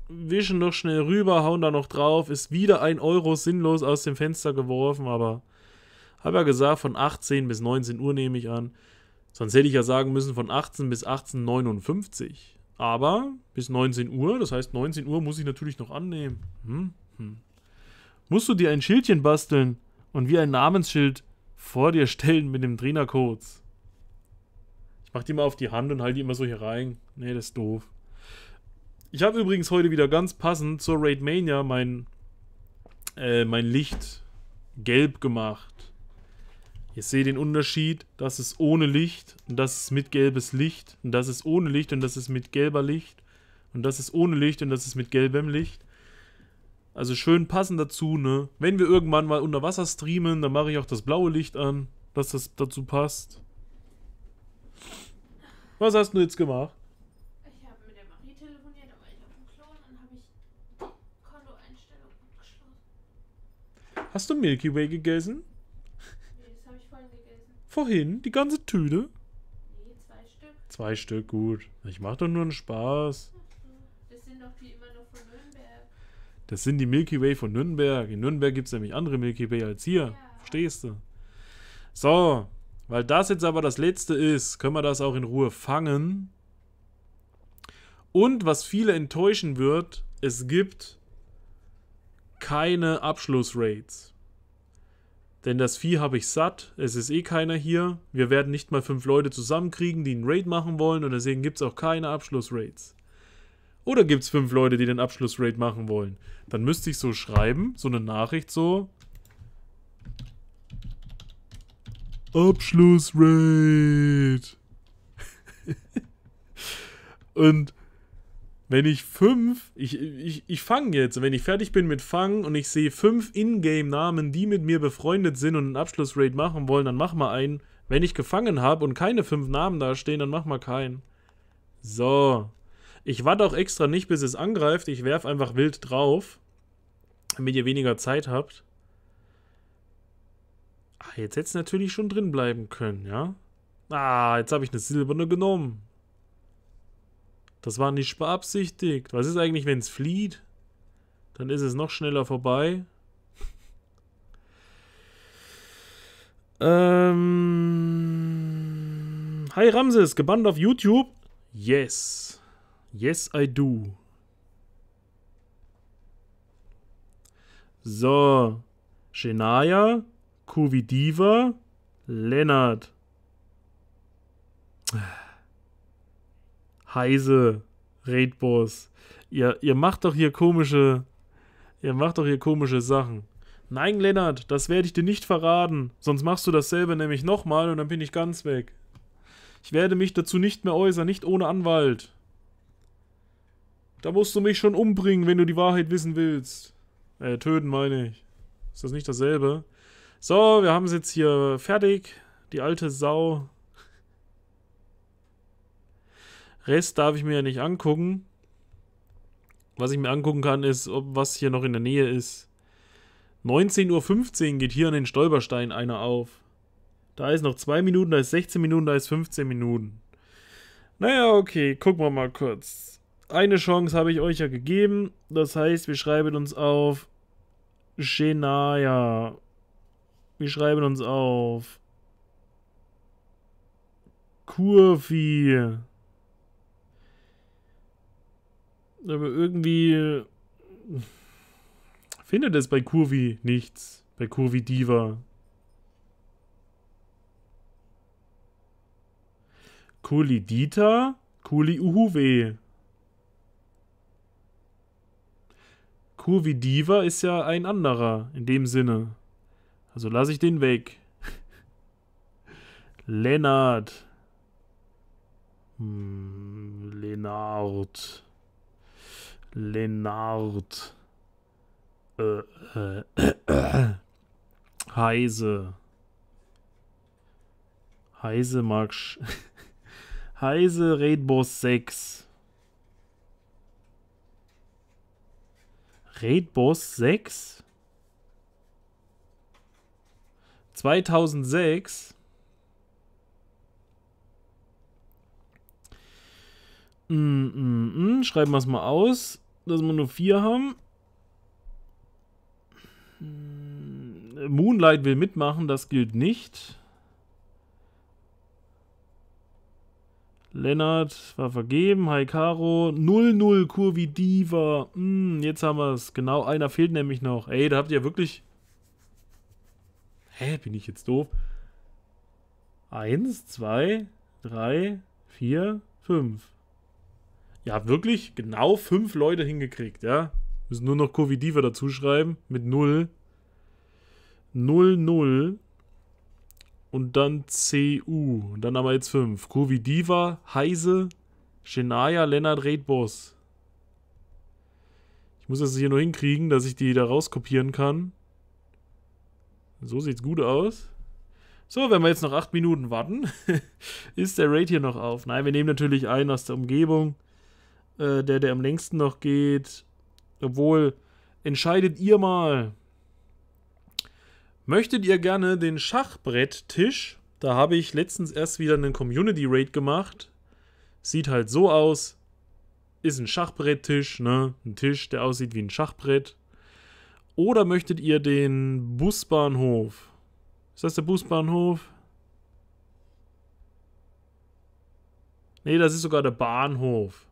wischen noch schnell rüber, hauen da noch drauf, ist wieder ein Euro sinnlos aus dem Fenster geworfen, aber habe ja gesagt, von 18 bis 19 Uhr nehme ich an. Sonst hätte ich ja sagen müssen, von 18 bis 18.59 Aber bis 19 Uhr, das heißt 19 Uhr muss ich natürlich noch annehmen. Hm? Hm. Musst du dir ein Schildchen basteln und wie ein Namensschild vor dir stellen mit dem Trainercodes. Ich mach die mal auf die Hand und halte die immer so hier rein. Nee, das ist doof. Ich habe übrigens heute wieder ganz passend zur Raid Mania mein, äh, mein Licht gelb gemacht. Ihr seht den Unterschied. Das ist ohne Licht und das ist mit gelbes Licht. Und das ist ohne Licht und das ist mit gelber Licht. Und das ist ohne Licht und das ist mit gelbem Licht. Also schön passend dazu, ne? Wenn wir irgendwann mal unter Wasser streamen, dann mache ich auch das blaue Licht an, dass das dazu passt. Was hast du jetzt gemacht? Hast du Milky Way gegessen? Nee, das habe ich vorhin gegessen. Vorhin? Die ganze Tüte? Nee, zwei Stück. Zwei Stück, gut. Ich mache doch nur einen Spaß. Das sind doch die immer noch von Nürnberg. Das sind die Milky Way von Nürnberg. In Nürnberg gibt es nämlich andere Milky Way als hier. Ja. Verstehst du? So, weil das jetzt aber das letzte ist, können wir das auch in Ruhe fangen. Und was viele enttäuschen wird, es gibt keine Abschlussrates. Denn das Vieh habe ich satt, es ist eh keiner hier. Wir werden nicht mal fünf Leute zusammenkriegen, die einen Raid machen wollen und deswegen gibt es auch keine Abschlussrates. Oder gibt es fünf Leute, die den Abschlussraid machen wollen? Dann müsste ich so schreiben, so eine Nachricht so. Abschlussraid. und wenn ich fünf, ich, ich, ich fange jetzt, wenn ich fertig bin mit Fangen und ich sehe fünf Ingame-Namen, die mit mir befreundet sind und einen Abschlussraid machen wollen, dann mach mal einen. Wenn ich gefangen habe und keine fünf Namen da stehen, dann mach mal keinen. So. Ich warte auch extra nicht, bis es angreift. Ich werfe einfach wild drauf, damit ihr weniger Zeit habt. Ah, jetzt hätte es natürlich schon drin bleiben können, ja? Ah, jetzt habe ich eine Silberne genommen. Das war nicht beabsichtigt. Was ist eigentlich, wenn es flieht? Dann ist es noch schneller vorbei. ähm. Hi Ramses, gebannt auf YouTube? Yes. Yes, I do. So. Shenaya, Kuvidiva, Lennart. Heise, Redbus, ihr, ihr macht doch hier komische, ihr macht doch hier komische Sachen. Nein, Lennart, das werde ich dir nicht verraten, sonst machst du dasselbe nämlich nochmal und dann bin ich ganz weg. Ich werde mich dazu nicht mehr äußern, nicht ohne Anwalt. Da musst du mich schon umbringen, wenn du die Wahrheit wissen willst. Äh, töten meine ich. Ist das nicht dasselbe? So, wir haben es jetzt hier fertig. Die alte Sau Rest darf ich mir ja nicht angucken. Was ich mir angucken kann, ist, ob was hier noch in der Nähe ist. 19.15 Uhr geht hier an den Stolperstein einer auf. Da ist noch 2 Minuten, da ist 16 Minuten, da ist 15 Minuten. Naja, okay, gucken wir mal kurz. Eine Chance habe ich euch ja gegeben. Das heißt, wir schreiben uns auf Shenaya. Wir schreiben uns auf Kurvi. Aber irgendwie äh, findet es bei Kurvi nichts. Bei Kurvi Diva. Kuli Dieter, Kuli Uhuwe. Kurvi Diva ist ja ein anderer in dem Sinne. Also lasse ich den weg. Lennart. Hm, Lennart. Lennart äh äh, äh, äh, äh, Heise. Heise mag Heise Rainbow 6. Rainbow 6? 2006? Mm, mm, mm. Schreiben wir es mal aus, dass wir nur vier haben. Hm, Moonlight will mitmachen, das gilt nicht. Lennart war vergeben, Haikaro, 0-0 Kurvi Diva. Hm, jetzt haben wir es. Genau, einer fehlt nämlich noch. Ey, da habt ihr wirklich... Hä, bin ich jetzt doof? Eins, zwei, drei, vier, fünf ja, wirklich genau fünf Leute hingekriegt, ja. Müssen nur noch Covidiva dazuschreiben mit 0. 0, 0. Und dann CU. Und dann haben wir jetzt 5. Covidiva, Heise, Shania, Lennart, Redboss. Ich muss das hier nur hinkriegen, dass ich die da rauskopieren kann. So sieht's gut aus. So, wenn wir jetzt noch 8 Minuten warten, ist der Raid hier noch auf. Nein, wir nehmen natürlich einen aus der Umgebung. Äh, der, der am längsten noch geht. Obwohl, entscheidet ihr mal. Möchtet ihr gerne den Schachbretttisch? Da habe ich letztens erst wieder einen Community Raid gemacht. Sieht halt so aus. Ist ein Schachbretttisch, ne? Ein Tisch, der aussieht wie ein Schachbrett. Oder möchtet ihr den Busbahnhof? Ist das der Busbahnhof? Ne, das ist sogar der Bahnhof.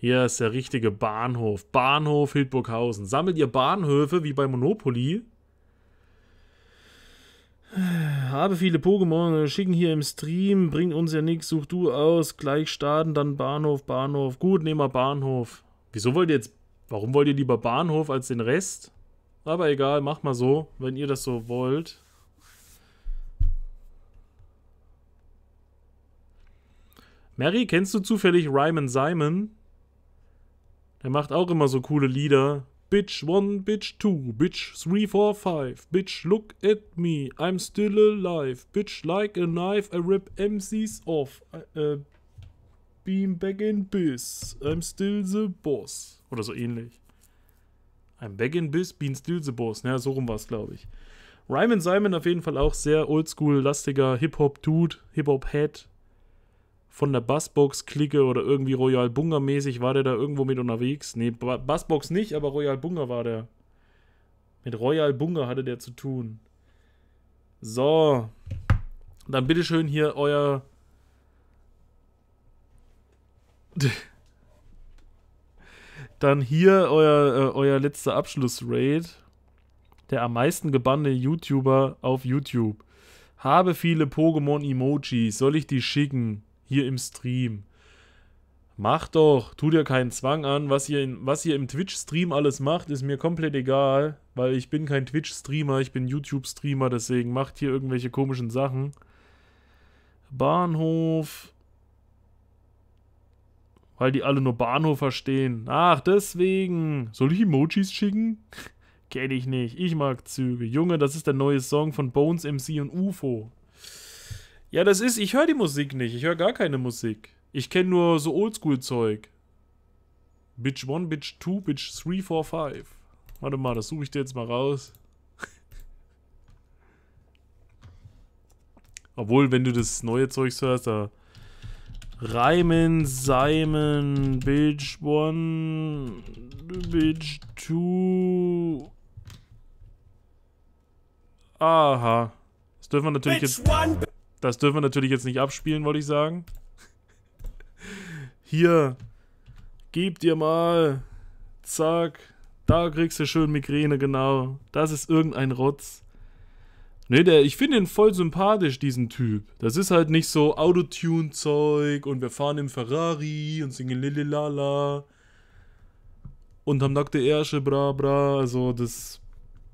Hier ist der richtige Bahnhof. Bahnhof Hildburghausen. Sammelt ihr Bahnhöfe wie bei Monopoly? Habe viele Pokémon, schicken hier im Stream, bringt uns ja nichts, such du aus, gleich starten, dann Bahnhof, Bahnhof. Gut, nehmen wir Bahnhof. Wieso wollt ihr jetzt, warum wollt ihr lieber Bahnhof als den Rest? Aber egal, macht mal so, wenn ihr das so wollt. Mary, kennst du zufällig Ryman Simon? Der macht auch immer so coole Lieder. Bitch 1, Bitch 2, Bitch 3, 4, 5, Bitch look at me, I'm still alive, Bitch like a knife, I rip MCs off, I, uh, beam back in biz, I'm still the boss. Oder so ähnlich. I'm back in biz, beam still the boss. Naja, so rum war es, glaube ich. Ryman Simon auf jeden Fall auch sehr oldschool-lastiger Hip-Hop-Dude, Hip-Hop-Head, von der Bassbox-Clique oder irgendwie Royal Bunga-mäßig war der da irgendwo mit unterwegs. Nee, Bassbox nicht, aber Royal Bunga war der. Mit Royal Bunga hatte der zu tun. So. Dann bitteschön hier euer. Dann hier euer, äh, euer letzter Abschluss-Raid. Der am meisten gebannte YouTuber auf YouTube. Habe viele Pokémon-Emojis. Soll ich die schicken? hier im Stream. Mach doch, tu dir keinen Zwang an. Was ihr, in, was ihr im Twitch-Stream alles macht, ist mir komplett egal, weil ich bin kein Twitch-Streamer, ich bin YouTube-Streamer, deswegen macht hier irgendwelche komischen Sachen. Bahnhof. Weil die alle nur Bahnhof verstehen. Ach, deswegen. Soll ich Emojis schicken? Kenn ich nicht. Ich mag Züge. Junge, das ist der neue Song von Bones MC und UFO. Ja, das ist, ich höre die Musik nicht. Ich höre gar keine Musik. Ich kenne nur so Oldschool-Zeug. Bitch 1, Bitch 2, Bitch 3, 4, 5. Warte mal, das suche ich dir jetzt mal raus. Obwohl, wenn du das neue Zeug hörst, da... Reimen, Simon, Bitch 1, Bitch 2... Aha. Das dürfen wir natürlich Bitch jetzt... One. Das dürfen wir natürlich jetzt nicht abspielen, wollte ich sagen. Hier, gib dir mal. Zack. Da kriegst du schön Migräne, genau. Das ist irgendein Rotz. Ne, der, ich finde ihn voll sympathisch, diesen Typ. Das ist halt nicht so Autotune-Zeug und wir fahren im Ferrari und singen Lililala und haben nackte Ärsche, bra bra. Also das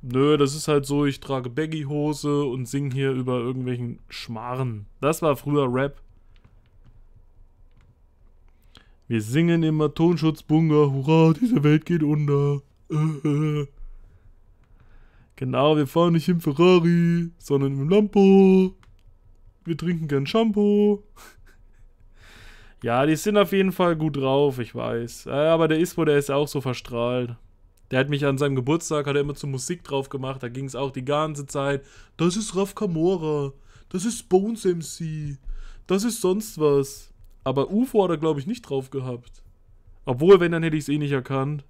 Nö, das ist halt so, ich trage Baggy-Hose und singe hier über irgendwelchen Schmarren. Das war früher Rap. Wir singen immer Tonschutzbunker, hurra, diese Welt geht unter. genau, wir fahren nicht im Ferrari, sondern im Lampo. Wir trinken gern Shampoo. ja, die sind auf jeden Fall gut drauf, ich weiß. Äh, aber der Ispo, der ist auch so verstrahlt. Der hat mich an seinem Geburtstag, hat er immer zur Musik drauf gemacht, da ging es auch die ganze Zeit. Das ist Raf Kamora, das ist Bones MC, das ist sonst was. Aber UFO hat er, glaube ich, nicht drauf gehabt. Obwohl, wenn, dann hätte ich es eh nicht erkannt.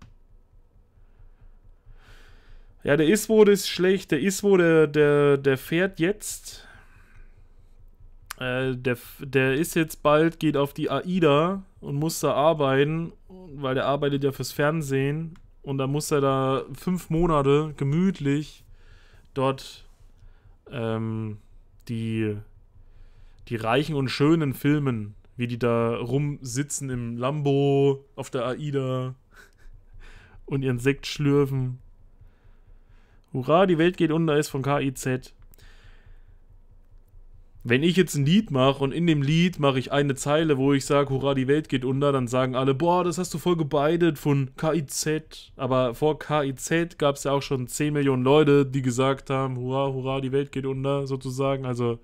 Ja, der Iswo, der ist schlecht. Der Iswo, der, der, der fährt jetzt. Äh, der, der ist jetzt bald, geht auf die AIDA und muss da arbeiten, weil der arbeitet ja fürs Fernsehen und dann muss er da fünf Monate gemütlich dort ähm, die, die Reichen und Schönen filmen, wie die da rumsitzen im Lambo, auf der AIDA und ihren Sekt schlürfen. Hurra, die Welt geht unter ist von KIZ. Wenn ich jetzt ein Lied mache und in dem Lied mache ich eine Zeile, wo ich sage, hurra, die Welt geht unter, dann sagen alle, boah, das hast du voll gebeidet von KIZ. Aber vor KIZ gab es ja auch schon 10 Millionen Leute, die gesagt haben, hurra, hurra, die Welt geht unter, sozusagen. Also,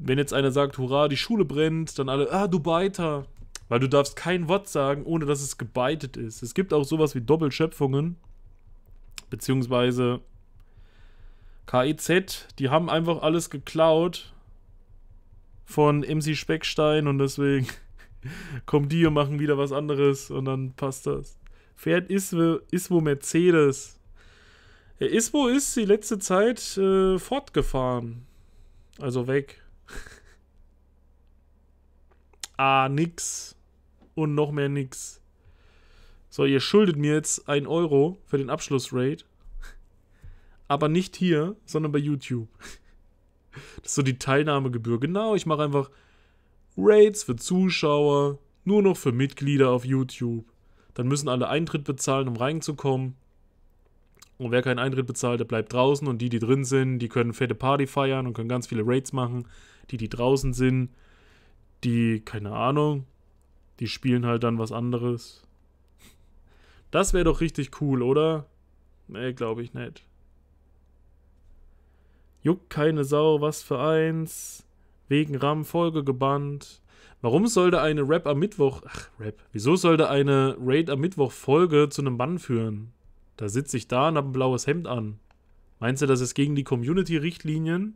wenn jetzt einer sagt, hurra, die Schule brennt, dann alle, ah, du Beiter. Weil du darfst kein Wort sagen, ohne dass es gebeitet ist. Es gibt auch sowas wie Doppelschöpfungen, beziehungsweise KIZ, die haben einfach alles geklaut von MC Speckstein und deswegen kommen die und machen wieder was anderes und dann passt das. Fährt ist, ist Mercedes. Der Isbo ist die letzte Zeit äh, fortgefahren. Also weg. ah, nix. Und noch mehr nix. So, ihr schuldet mir jetzt 1 Euro für den Abschlussrate aber nicht hier, sondern bei YouTube. Das ist so die Teilnahmegebühr. Genau, ich mache einfach Raids für Zuschauer, nur noch für Mitglieder auf YouTube. Dann müssen alle Eintritt bezahlen, um reinzukommen. Und wer keinen Eintritt bezahlt, der bleibt draußen. Und die, die drin sind, die können fette Party feiern und können ganz viele Raids machen. Die, die draußen sind, die, keine Ahnung, die spielen halt dann was anderes. Das wäre doch richtig cool, oder? Nee, glaube ich nicht. Juckt keine Sau, was für eins. Wegen RAM Folge gebannt. Warum sollte eine Rap am Mittwoch. Ach, Rap. Wieso sollte eine Raid am Mittwoch Folge zu einem Bann führen? Da sitze ich da und habe ein blaues Hemd an. Meinst du, das ist gegen die Community-Richtlinien?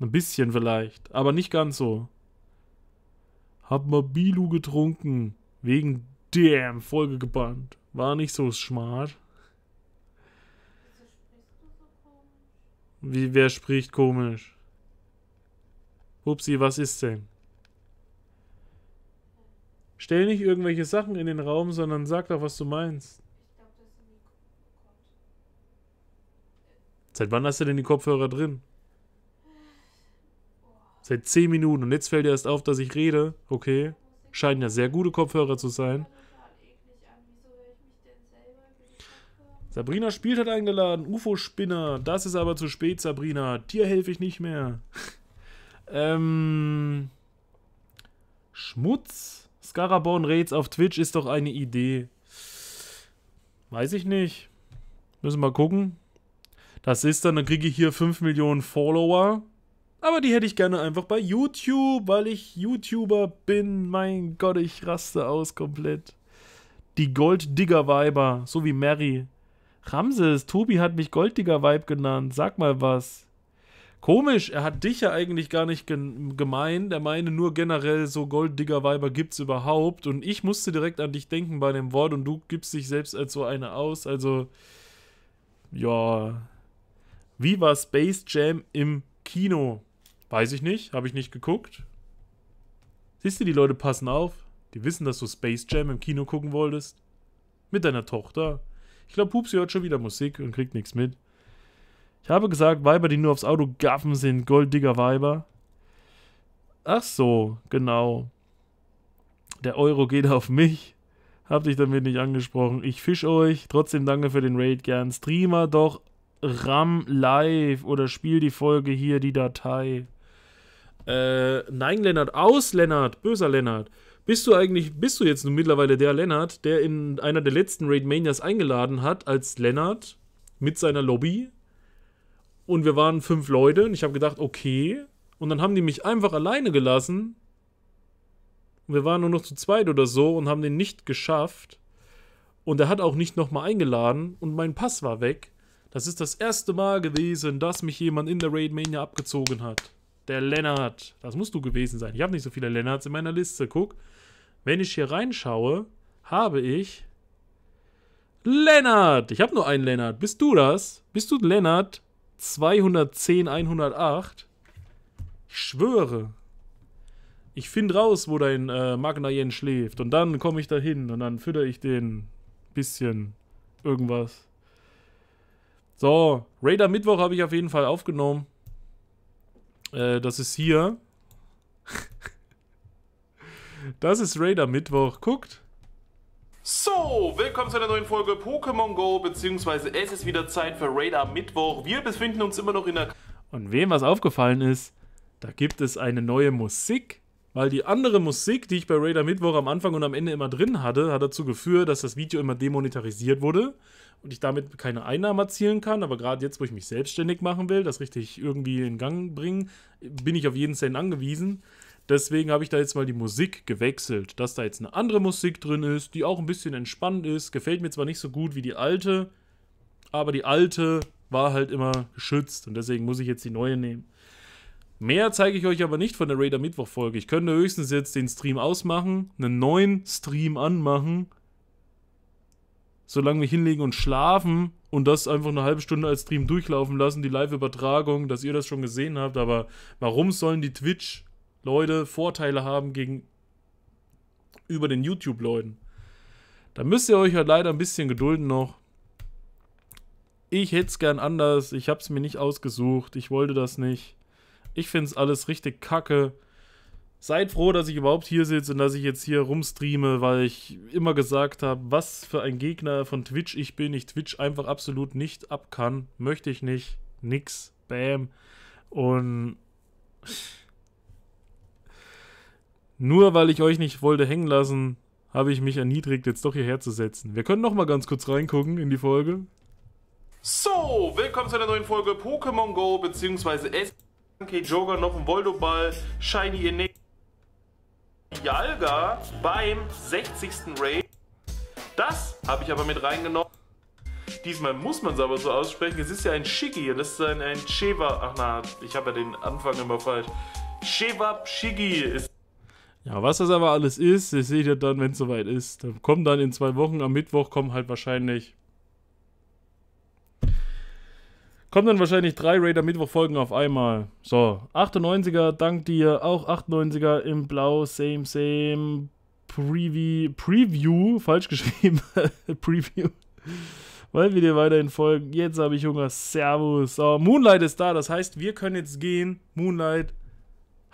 Ein bisschen vielleicht, aber nicht ganz so. Hab mal Bilu getrunken. Wegen Damn Folge gebannt. War nicht so smart. Wie, wer spricht komisch? Hupsi, was ist denn? Stell nicht irgendwelche Sachen in den Raum, sondern sag doch, was du meinst. Seit wann hast du denn die Kopfhörer drin? Seit 10 Minuten und jetzt fällt dir erst auf, dass ich rede. Okay. Scheinen ja sehr gute Kopfhörer zu sein. Sabrina spielt hat eingeladen. UFO-Spinner. Das ist aber zu spät, Sabrina. Dir helfe ich nicht mehr. ähm. Schmutz? Scaraborn Raids auf Twitch ist doch eine Idee. Weiß ich nicht. Müssen wir mal gucken. Das ist dann, dann kriege ich hier 5 Millionen Follower. Aber die hätte ich gerne einfach bei YouTube, weil ich YouTuber bin. Mein Gott, ich raste aus komplett. Die Golddigger-Weiber, so wie Mary, Ramses, Tobi hat mich Golddigger-Vibe genannt. Sag mal was. Komisch, er hat dich ja eigentlich gar nicht gemeint. Er meine nur generell, so Golddigger-Weiber gibt's überhaupt. Und ich musste direkt an dich denken bei dem Wort und du gibst dich selbst als so eine aus. Also, ja. Wie war Space Jam im Kino? Weiß ich nicht, habe ich nicht geguckt. Siehst du, die Leute passen auf. Die wissen, dass du Space Jam im Kino gucken wolltest. Mit deiner Tochter. Ich glaube, Pupsi hört schon wieder Musik und kriegt nichts mit. Ich habe gesagt, Weiber, die nur aufs Auto gaffen sind. Golddigger Weiber. Ach so, genau. Der Euro geht auf mich. Hab dich damit nicht angesprochen. Ich fisch euch. Trotzdem danke für den Raid gern. Streamer doch RAM live oder spiel die Folge hier, die Datei. Äh, nein, Lennart. Aus, Lennart. Böser Lennart. Bist du eigentlich, bist du jetzt nun mittlerweile der Lennart, der in einer der letzten Raid Manias eingeladen hat, als Lennart mit seiner Lobby? Und wir waren fünf Leute und ich habe gedacht, okay. Und dann haben die mich einfach alleine gelassen. Und wir waren nur noch zu zweit oder so und haben den nicht geschafft. Und er hat auch nicht nochmal eingeladen und mein Pass war weg. Das ist das erste Mal gewesen, dass mich jemand in der Raid Mania abgezogen hat. Der Lennart. Das musst du gewesen sein. Ich habe nicht so viele Lennarts in meiner Liste. Guck. Wenn ich hier reinschaue, habe ich Lennart. Ich habe nur einen Lennart. Bist du das? Bist du Lennart? 210, 108. Ich schwöre. Ich finde raus, wo dein äh, Magna Yen schläft. Und dann komme ich da hin und dann fütter ich den bisschen irgendwas. So, Raider Mittwoch habe ich auf jeden Fall aufgenommen. Äh, das ist hier. Das ist Raider Mittwoch. Guckt. So, willkommen zu einer neuen Folge Pokémon Go, beziehungsweise es ist wieder Zeit für Raider Mittwoch. Wir befinden uns immer noch in der... Und wem was aufgefallen ist, da gibt es eine neue Musik, weil die andere Musik, die ich bei Raider Mittwoch am Anfang und am Ende immer drin hatte, hat dazu geführt, dass das Video immer demonetarisiert wurde und ich damit keine Einnahmen erzielen kann. Aber gerade jetzt, wo ich mich selbstständig machen will, das richtig irgendwie in Gang bringen, bin ich auf jeden Cent angewiesen. Deswegen habe ich da jetzt mal die Musik gewechselt, dass da jetzt eine andere Musik drin ist, die auch ein bisschen entspannt ist. Gefällt mir zwar nicht so gut wie die alte, aber die alte war halt immer geschützt und deswegen muss ich jetzt die neue nehmen. Mehr zeige ich euch aber nicht von der Raider Mittwoch Folge. Ich könnte höchstens jetzt den Stream ausmachen, einen neuen Stream anmachen, solange wir hinlegen und schlafen und das einfach eine halbe Stunde als Stream durchlaufen lassen, die Live-Übertragung, dass ihr das schon gesehen habt. Aber warum sollen die Twitch Leute Vorteile haben gegenüber den YouTube-Leuten. Da müsst ihr euch halt leider ein bisschen gedulden noch. Ich hätte es gern anders. Ich habe es mir nicht ausgesucht. Ich wollte das nicht. Ich finde es alles richtig kacke. Seid froh, dass ich überhaupt hier sitze und dass ich jetzt hier rumstreame, weil ich immer gesagt habe, was für ein Gegner von Twitch ich bin. Ich Twitch einfach absolut nicht ab kann. Möchte ich nicht. Nix. Bam. Und nur weil ich euch nicht wollte hängen lassen, habe ich mich erniedrigt, jetzt doch hierher zu setzen. Wir können noch mal ganz kurz reingucken in die Folge. So, willkommen zu einer neuen Folge Pokémon Go bzw. SK Joker noch ein Voldoball, Shiny Ine Yalga beim 60. Raid. Das habe ich aber mit reingenommen. Diesmal muss man es aber so aussprechen. Es ist ja ein Shiggy und es ist ein, ein Cheva. Ach na, ich habe ja den Anfang immer falsch. Cheva Shigi ist ja, was das aber alles ist, das seht ihr dann, wenn es soweit ist. Dann kommen dann in zwei Wochen, am Mittwoch kommen halt wahrscheinlich. Kommen dann wahrscheinlich drei Raider Mittwoch-Folgen auf einmal. So, 98er, dank dir, auch 98er im Blau, same, same. Preview, Preview, falsch geschrieben. Preview. Weil wir dir weiterhin folgen. Jetzt habe ich Hunger. Servus. So, Moonlight ist da, das heißt, wir können jetzt gehen. Moonlight,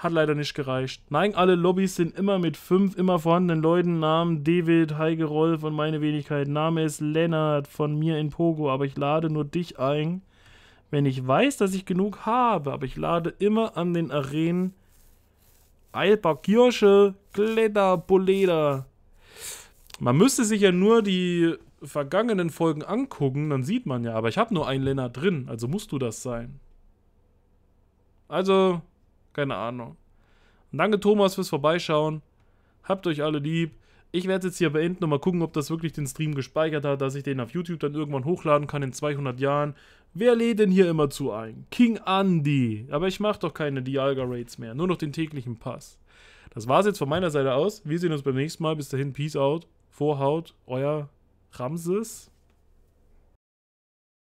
hat leider nicht gereicht. Nein, alle Lobbys sind immer mit fünf immer vorhandenen Leuten. Namen David, Heike Rolf und meine Wenigkeit. Name ist Lennart von mir in Pogo, aber ich lade nur dich ein, wenn ich weiß, dass ich genug habe. Aber ich lade immer an den Arenen Kirsche, Kletter, Boleda. Man müsste sich ja nur die vergangenen Folgen angucken, dann sieht man ja. Aber ich habe nur einen Lennart drin, also musst du das sein. Also, keine Ahnung. Und danke Thomas fürs Vorbeischauen. Habt euch alle lieb. Ich werde jetzt hier beenden und mal gucken, ob das wirklich den Stream gespeichert hat, dass ich den auf YouTube dann irgendwann hochladen kann in 200 Jahren. Wer lädt denn hier immer zu ein? King Andy. Aber ich mache doch keine Dialga Raids mehr, nur noch den täglichen Pass. Das war's jetzt von meiner Seite aus. Wir sehen uns beim nächsten Mal. Bis dahin, Peace out. Vorhaut, euer Ramses.